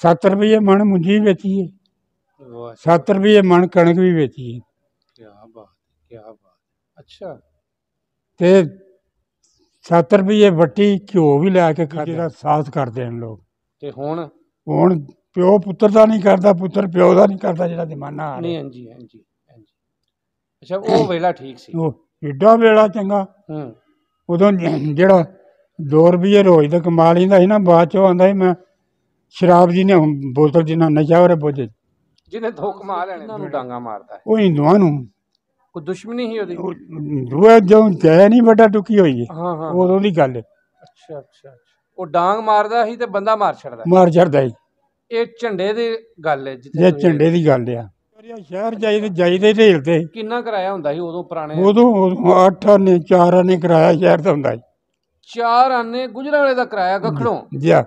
7 ਰੁਪਏ ਮਣ ਮੁੰਜੀ ਵੇਚੀਏ ਵੇਚੀ ਵਾਹ 7 ਰੁਪਏ ਮਣ ਕਣਕ ਵੀ ਵੇਚੀ ਹੈ ਕੀ ਬਾਤ ਕੀ ਬਾਤ ਅੱਛਾ ਤੇ 7 ਰੁਪਏ ਵੱਟੀ ਘਿਓ ਵੀ ਲੈ ਕੇ ਖਾਦੇ ਦਾ ਸਾਥ ਕਰਦੇ ਹਨ ਲੋਕ ਤੇ ਹੁਣ ਹੁਣ ਪਿਓ ਪੁੱਤਰ ਦਾ ਨਹੀਂ ਕਰਦਾ ਪੁੱਤਰ ਪਿਓ ਦਾ ਨਹੀਂ ਕਰਦਾ ਜਿਹੜਾ ਜ਼ਮਾਨਾ ਆ ਰਿਹਾ ਹਾਂਜੀ ਹਾਂਜੀ ਹਾਂਜੀ ਅੱਛਾ ਉਹ ਵੇਲਾ ਠੀਕ ਸੀ ਉਹ ਏਡਾ ਵੇਲਾ ਚੰਗਾ ਹੂੰ ਉਦੋਂ ਜਿਹੜਾ 2 ਰੁਪਏ ਰੋਜ਼ ਦਾ ਕਮਾ ਲੈਂਦਾ ਸੀ ਨਾ ਬਾਅਦ ਚੋਂ ਆਂਦਾ ਸੀ ਮੈਂ ਸ਼ਰਾਬ ਜੀ ਨੇ ਬੋਤਲ ਜਿੰਨਾ ਨਸ਼ਾ ਉਹਰੇ ਬੋਝੇ ਜਿਹਨੇ ਧੋਕ ਮਾਰ ਲੈਣੇ ਨੂੰ ਡਾਂਗਾ ਮਾਰਦਾ ਹੈ ਉਹ ਹਿੰਦੂਆਂ ਨੂੰ ਕੋਈ ਦੁਸ਼ਮਣੀ ਹੀ ਉਹਦੀ ਉਹ ਦੂਏ ਜੋ ਜੈ ਨਹੀਂ ਵੱਡਾ ਟੁਕੀ ਹੋਈ ਹੈ ਹਾਂ ਹਾਂ ਉਦੋਂ ਦੀ ਗੱਲ ਅੱਛਾ ਅੱਛਾ ਉਹ ਡਾਂਗ ਮਾਰਦਾ ਸੀ ਤੇ ਬੰਦਾ ਮਾਰ ਛੱਡਦਾ ਮਾਰ ਚੜਦਾ ਹੀ ਇਹ ਝੰਡੇ ਦੀ ਗੱਲ ਹੈ ਜਿੱਥੇ ਇਹ ਝੰਡੇ ਦੀ ਗੱਲ ਆ ਸ਼ਹਿਰ ਜਾਈਦੇ ਜਾਈਦੇ ਢੇਲ ਤੇ ਕਿੰਨਾ ਕਰਾਇਆ ਹੁੰਦਾ ਸੀ ਉਦੋਂ ਪੁਰਾਣੇ ਉਦੋਂ 8 ਆਨੇ 4 ਆਨੇ ਕਰਾਇਆ ਸ਼ਹਿਰ ਦਾ ਹੁੰਦਾ ਸੀ 4 ਆਨੇ ਗੁਜਰਾਵਾਲੇ ਦਾ ਕਰਾਇਆ ਕਖੜੋਂ ਜੀ ਆ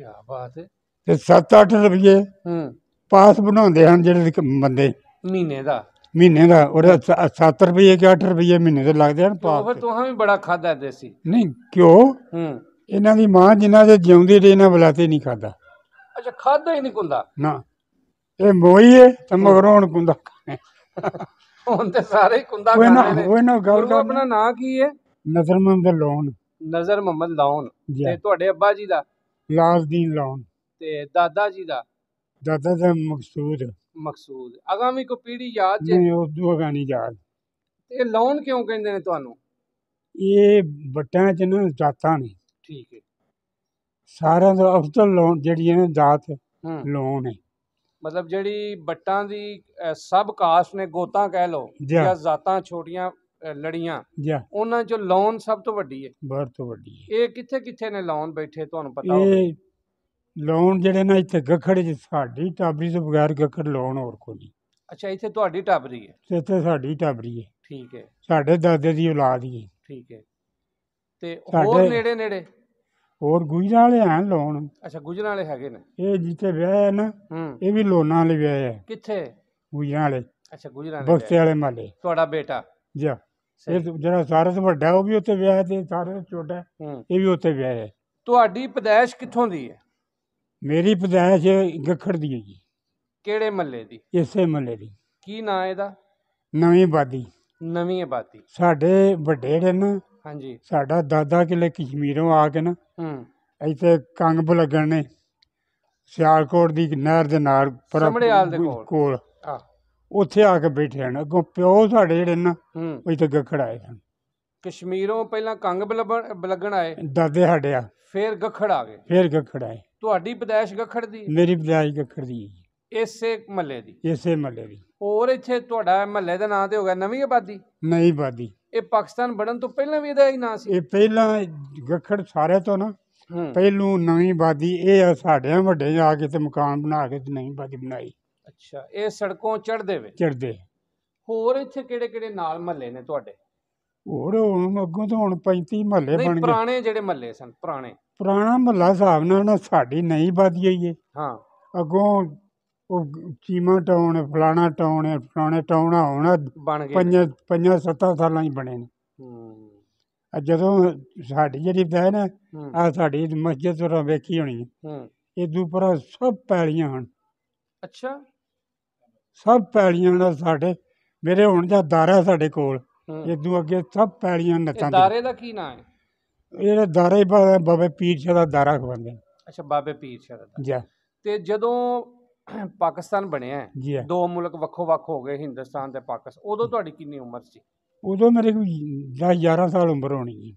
ਕੀ ਬਾਤ ਤੇ 7-8 ਰੁਪਏ ਹੂੰ ਪਾਸ ਬਣਾਉਂਦੇ ਹਨ ਜਿਹੜੇ ਬੰਦੇ ਮਹੀਨੇ ਦਾ ਮਹੀਨੇ ਦਾ ਉਹਦਾ 7 ਰੁਪਏ ਕਿ 8 ਰੁਪਏ ਮਹੀਨੇ ਦੇ ਲੱਗਦੇ ਹਨ ਪਾਸ ਫਿਰ ਤੁਹਾਂ ਵੀ ਬੜਾ ਖਾਦਾ ਦੇਸੀ ਨਹੀਂ ਕਿਉਂ ਹੂੰ ਇਹਨਾਂ ਦੀ ਮਾਂ ਜਿਨ੍ਹਾਂ ਦੇ ਜਿਉਂਦੀ ਰਹੀ ਇਹਨਾਂ ਬੁਲਾਤੇ ਨਹੀਂ ਖਾਦਾ ਅੱਛਾ ਖਾਦਾ ਹੀ ਨਹੀਂ ਕੁੰਦਾ ਨਾ ਇਹ ਮੋਈ ਹੈ ਤੇ ਮਗਰੋਂ ਕੁੰਦਾ ਹੁਣ ਤੇ ਸਾਰੇ ਕੁੰਦਾ ਕਰਦੇ ਨੇ ਉਹ ਨਾ ਗੱਲ ਕਰ ਆਪਣਾ ਨਾਂ ਕੀ ਹੈ ਨਜ਼ਰ ਮੁਹੰਮਦ ਲੋਨ ਨਜ਼ਰ ਮੁਹੰਮਦ ਲੋਨ ਤੇ ਤੁਹਾਡੇ ਅੱਬਾ ਜੀ ਦਾ ਲਾਜ਼ਦੀਨ ਲਾਉਣ ਤੇ ਦਾਦਾ ਜੀ ਦਾ ਦਾਦਾ ਦਾ ਮਕਸੂਦ ਮਕਸੂਦ ਅਗਾਮੀ ਕੋ ਪੀੜੀ ਯਾਦ ਜੇ ਨਹੀਂ ਉਸ ਤੋਂ ਨਹੀਂ ਯਾਦ ਤੇ ਲਾਉਣ ਕਿਉਂ ਕਹਿੰਦੇ ਨੇ ਤੁਹਾਨੂੰ ਇਹ ਬਟਾਂ ਚ ਨਾ ਜਾਤਾਂ ਨੇ ਠੀਕ ਹੈ ਸਾਰਿਆਂ ਦਾ ਅਫਤਲ ਲੋਨ ਜਿਹੜੀ ਇਹ ਦਾਤ ਲੋਨ ਹੈ ਮਤਲਬ ਜਿਹੜੀ ਬੱਟਾਂ ਦੀ ਸਭ ਕਾਸ ਨੇ ਗੋਤਾਂ ਕਹਿ ਲਓ ਜਾਂ ਜ਼ਾਤਾਂ ਛੋਟੀਆਂ ਲੜੀਆਂ ਜੀ ਉਹਨਾਂ ਚੋਂ ਲੋਨ ਸਭ ਤੋਂ ਵੱਡੀ ਹੈ ਬਹੁਤ ਤੋਂ ਵੱਡੀ ਹੈ ਇਹ ਕਿੱਥੇ ਕਿੱਥੇ ਨੇ ਲੋਨ ਬੈਠੇ ਤੁਹਾਨੂੰ ਪਤਾ ਹੋਵੇ ਇਹ ਲੋਨ ਜਿਹੜੇ ਨਾ ਇੱਥੇ ਗੱਖੜ ਚ ਸਾਡੀ ਟਾਬਰੀ ਤੋਂ ਬਗੈਰ ਗੱਖੜ ਲੋਨ ਹੋਰ ਕੋਈ ਨਹੀਂ ਅੱਛਾ ਇੱਥੇ ਤੁਹਾਡੀ ਟਾਬਰੀ ਹੈ ਇੱਥੇ ਸਾਡੀ ਟਾਬਰੀ ਹੈ ਠੀਕ ਹੈ ਸਾਡੇ ਦਾਦੇ ਦੀ ਔਲਾਦ ਹੀ ਹੈ। ਠੀਕ ਹੈ ਤੇ ਹੋਰ ਨੇੜੇ ਨੇੜੇ ਹੋਰ ਗੁਜਰਾਂ ਵਾਲੇ ਆਂ ਲੋਨ ਅੱਛਾ ਗੁਜਰਾਂ ਵਾਲੇ ਹੈਗੇ ਨੇ ਇਹ ਜਿੱਥੇ ਵਿਆਹ ਹੈ ਨਾ ਇਹ ਵੀ ਲੋਨਾਂ ਵਾਲੇ ਵਿਆਹ ਹੈ ਕਿੱਥੇ ਗੁਜਰਾਂ ਵਾਲੇ ਅੱਛਾ ਗੁਜਰਾਂ ਵਾਲੇ ਬਖਤੇ ਵਾਲੇ ਮਾਲੇ ਤੁਹਾਡਾ ਬੇਟਾ ਜੀ ਇਹ ਜਿਹੜਾ ਸਾਰਸ ਵੱਡਾ ਉਹ ਵੀ ਉੱਥੇ ਵਿਆਹ ਹੈ ਤੇ ਸਾਰਸ ਛੋਟਾ ਇਹ ਵੀ ਉੱਥੇ ਵਿਆਹ ਹੈ ਤੁਹਾਡੀ ਪਦਾਇਸ਼ ਕਿੱਥੋਂ ਦੀ ਹੈ ਮੇਰੀ ਪਦਾਇਸ਼ ਗੱਖੜ ਦੀ ਹੈ ਜੀ ਕਿਹੜੇ ਮੱਲੇ ਦੀ ਇਸੇ ਮੱਲੇ ਦੀ ਕੀ ਨਾਂ ਇਹਦਾ ਨਵੀਂ ਬਾਦੀ ਨਵੀਂ ਆਬਾਦੀ ਸਾਡੇ ਵੱਡੇ ਨੇ ਨਾ ਹਾਂਜੀ ਸਾਡਾ ਦਾਦਾ ਕਿਲੇ ਕਸ਼ਮੀਰੋਂ ਆ ਕੇ ਨਾ ਹਾਂ ਇੱਥੇ ਕੰਗਬ ਲੱਗਣ ਨੇ ਸਿਆਲਕੋਟ ਦੀ ਨਹਿਰ ਦੇ ਨਾਲ ਸਾਹਮਣੇ ਆਲ ਦੇ ਕੋਲ ਕੋਲ ਉੱਥੇ ਆ ਕੇ ਬੈਠੇ ਹਨ ਅੱਗੋਂ ਪਿਓ ਸਾਡੇ ਜਿਹੜੇ ਨਾ ਉਹ ਇੱਥੇ ਗੱਖੜ ਆਏ ਹਨ ਕਸ਼ਮੀਰੋਂ ਪਹਿਲਾਂ ਕੰਗ ਬਲਬਣ- ਬਲਗਣ ਆਏ ਦਾਦੇ ਸਾਡੇ ਆ ਫਿਰ ਗਖੜ ਆ ਗਏ ਫੇਰ ਗੱਖੜ ਆਏ ਤੁਹਾਡੀ ਪਦੈਸ਼ ਗਖੜ ਦੀ ਮੇਰੀ ਬਜਾਈ ਗੱਖੜ ਦੀ ਇਸੇ ਮੱਲੇ ਦੀ ਇਸੇ ਮੱਲੇ ਦੀ ਹੋਰ ਇੱਥੇ ਤੁਹਾਡਾ ਮੱਲੇ ਦਾ ਨਾਂ ਤੇ ਹੋ ਗਿਆ ਨਵੀਂ ਆਬਾਦੀ ਨਹੀਂ ਬਾਦੀ ਇਹ ਪਾਕਿਸਤਾਨ ਬਣਨ ਤੋਂ ਪਹਿਲਾਂ ਵੀ ਇਹਦਾ ਹੀ ਨਾਂ ਸੀ ਇਹ ਪਹਿਲਾਂ ਗੱਖੜ ਸਾਰੇ ਤੋਂ ਨਾ ਪਹਿਲੂ ਨਵੀਂ ਆਬਾਦੀ ਇਹ ਆ ਸਾਡੇ ਵੱਡੇ ਆ ਕੇ ਤੇ ਮਕਾਨ ਬਣਾ ਕੇ ਤੇ ਨਵੀਂ ਬਾਦੀ ਬਣਾਈ ਅੱਛਾ ਇਹ ਸੜਕੋਂ ਚੜਦੇ ਵੇ ਚੜਦੇ ਹੋਰ ਇੱਥੇ ਕਿਹੜੇ ਕਿਹੜੇ ਨਾਲ ਮਹੱਲੇ ਨੇ ਤੁਹਾਡੇ ਹੋਰ ਹੁਣ ਅੱਗੋਂ ਤਾਂ ਹੁਣ 35 ਮਹੱਲੇ ਬਣ ਗਏ ਪੁਰਾਣੇ ਜਿਹੜੇ ਮਹੱਲੇ ਸਨ ਪੁਰਾਣੇ ਪੁਰਾਣਾ ਮਹੱਲਾ ਸਾਹਿਬ ਨਾਲ ਨਾ ਸਾਡੀ ਨਹੀਂ ਵੱਧ ਗਈ ਏ ਹਾਂ ਅੱਗੋਂ ਉਹ ਚੀਮਾ ਟਾਉਣ ਫਲਾਣਾ ਟਾਉਣ ਫਲਾਣੇ ਟਾਉਣਾ ਹੋਣਾ ਬਣ ਗਏ ਪੰਜ ਪੰਜਾਂ ਪੰਜਾਂ ਸੱਤਾਂ ਸਾਲਾਂ ਹੀ ਬਣੇ ਨੇ ਹੂੰ ਜਦੋਂ ਸਾਡੀ ਜਿਹੜੀ ਬਹਿ ਆ ਸਾਡੀ ਮਸਜਿਦ ਤੋਂ ਵੇਖੀ ਹੋਣੀ ਹੈ। ਹੂੰ ਇਹ ਦੂਪਰਾ ਸਭ ਪੈਲੀਆਂ ਹਨ ਅੱਛਾ ਸਭ ਪੈਲੀਆਂ ਨਾਲ ਸਾਡੇ ਮੇਰੇ ਹੁਣ ਦਾ ਦਾਰਾ ਸਾਡੇ ਕੋਲ ਇਦੋਂ ਅੱਗੇ ਸਭ ਪੈਲੀਆਂ ਨੱਤਾਂ ਦੇ ਦਾਰੇ ਦਾ ਕੀ ਨਾਂ ਹੈ ਇਹਦੇ ਦਾਰੇ ਬਾਬੇ ਪੀਰ ਸ਼ਾਹ ਦਾ ਦਾਰਾ ਖਵਾਉਂਦੇ ਅੱਛਾ ਬਾਬੇ ਪੀਰ ਸ਼ਾਹ ਦਾ ਜੀ ਤੇ ਜਦੋਂ ਪਾਕਿਸਤਾਨ ਬਣਿਆ ਦੋ ਮੁਲਕ ਵੱਖੋ ਵੱਖ ਹੋ ਗਏ ਹਿੰਦੁਸਤਾਨ ਤੇ ਪਾਕਿਸਤਾਨ ਉਦੋਂ ਤੁਹਾਡੀ ਕਿੰਨੀ ਉਮਰ ਸੀ ਉਦੋਂ ਮੇਰੇ ਕੋਈ 11 ਸਾਲ ਉਮਰ ਹੋਣੀ ਸੀ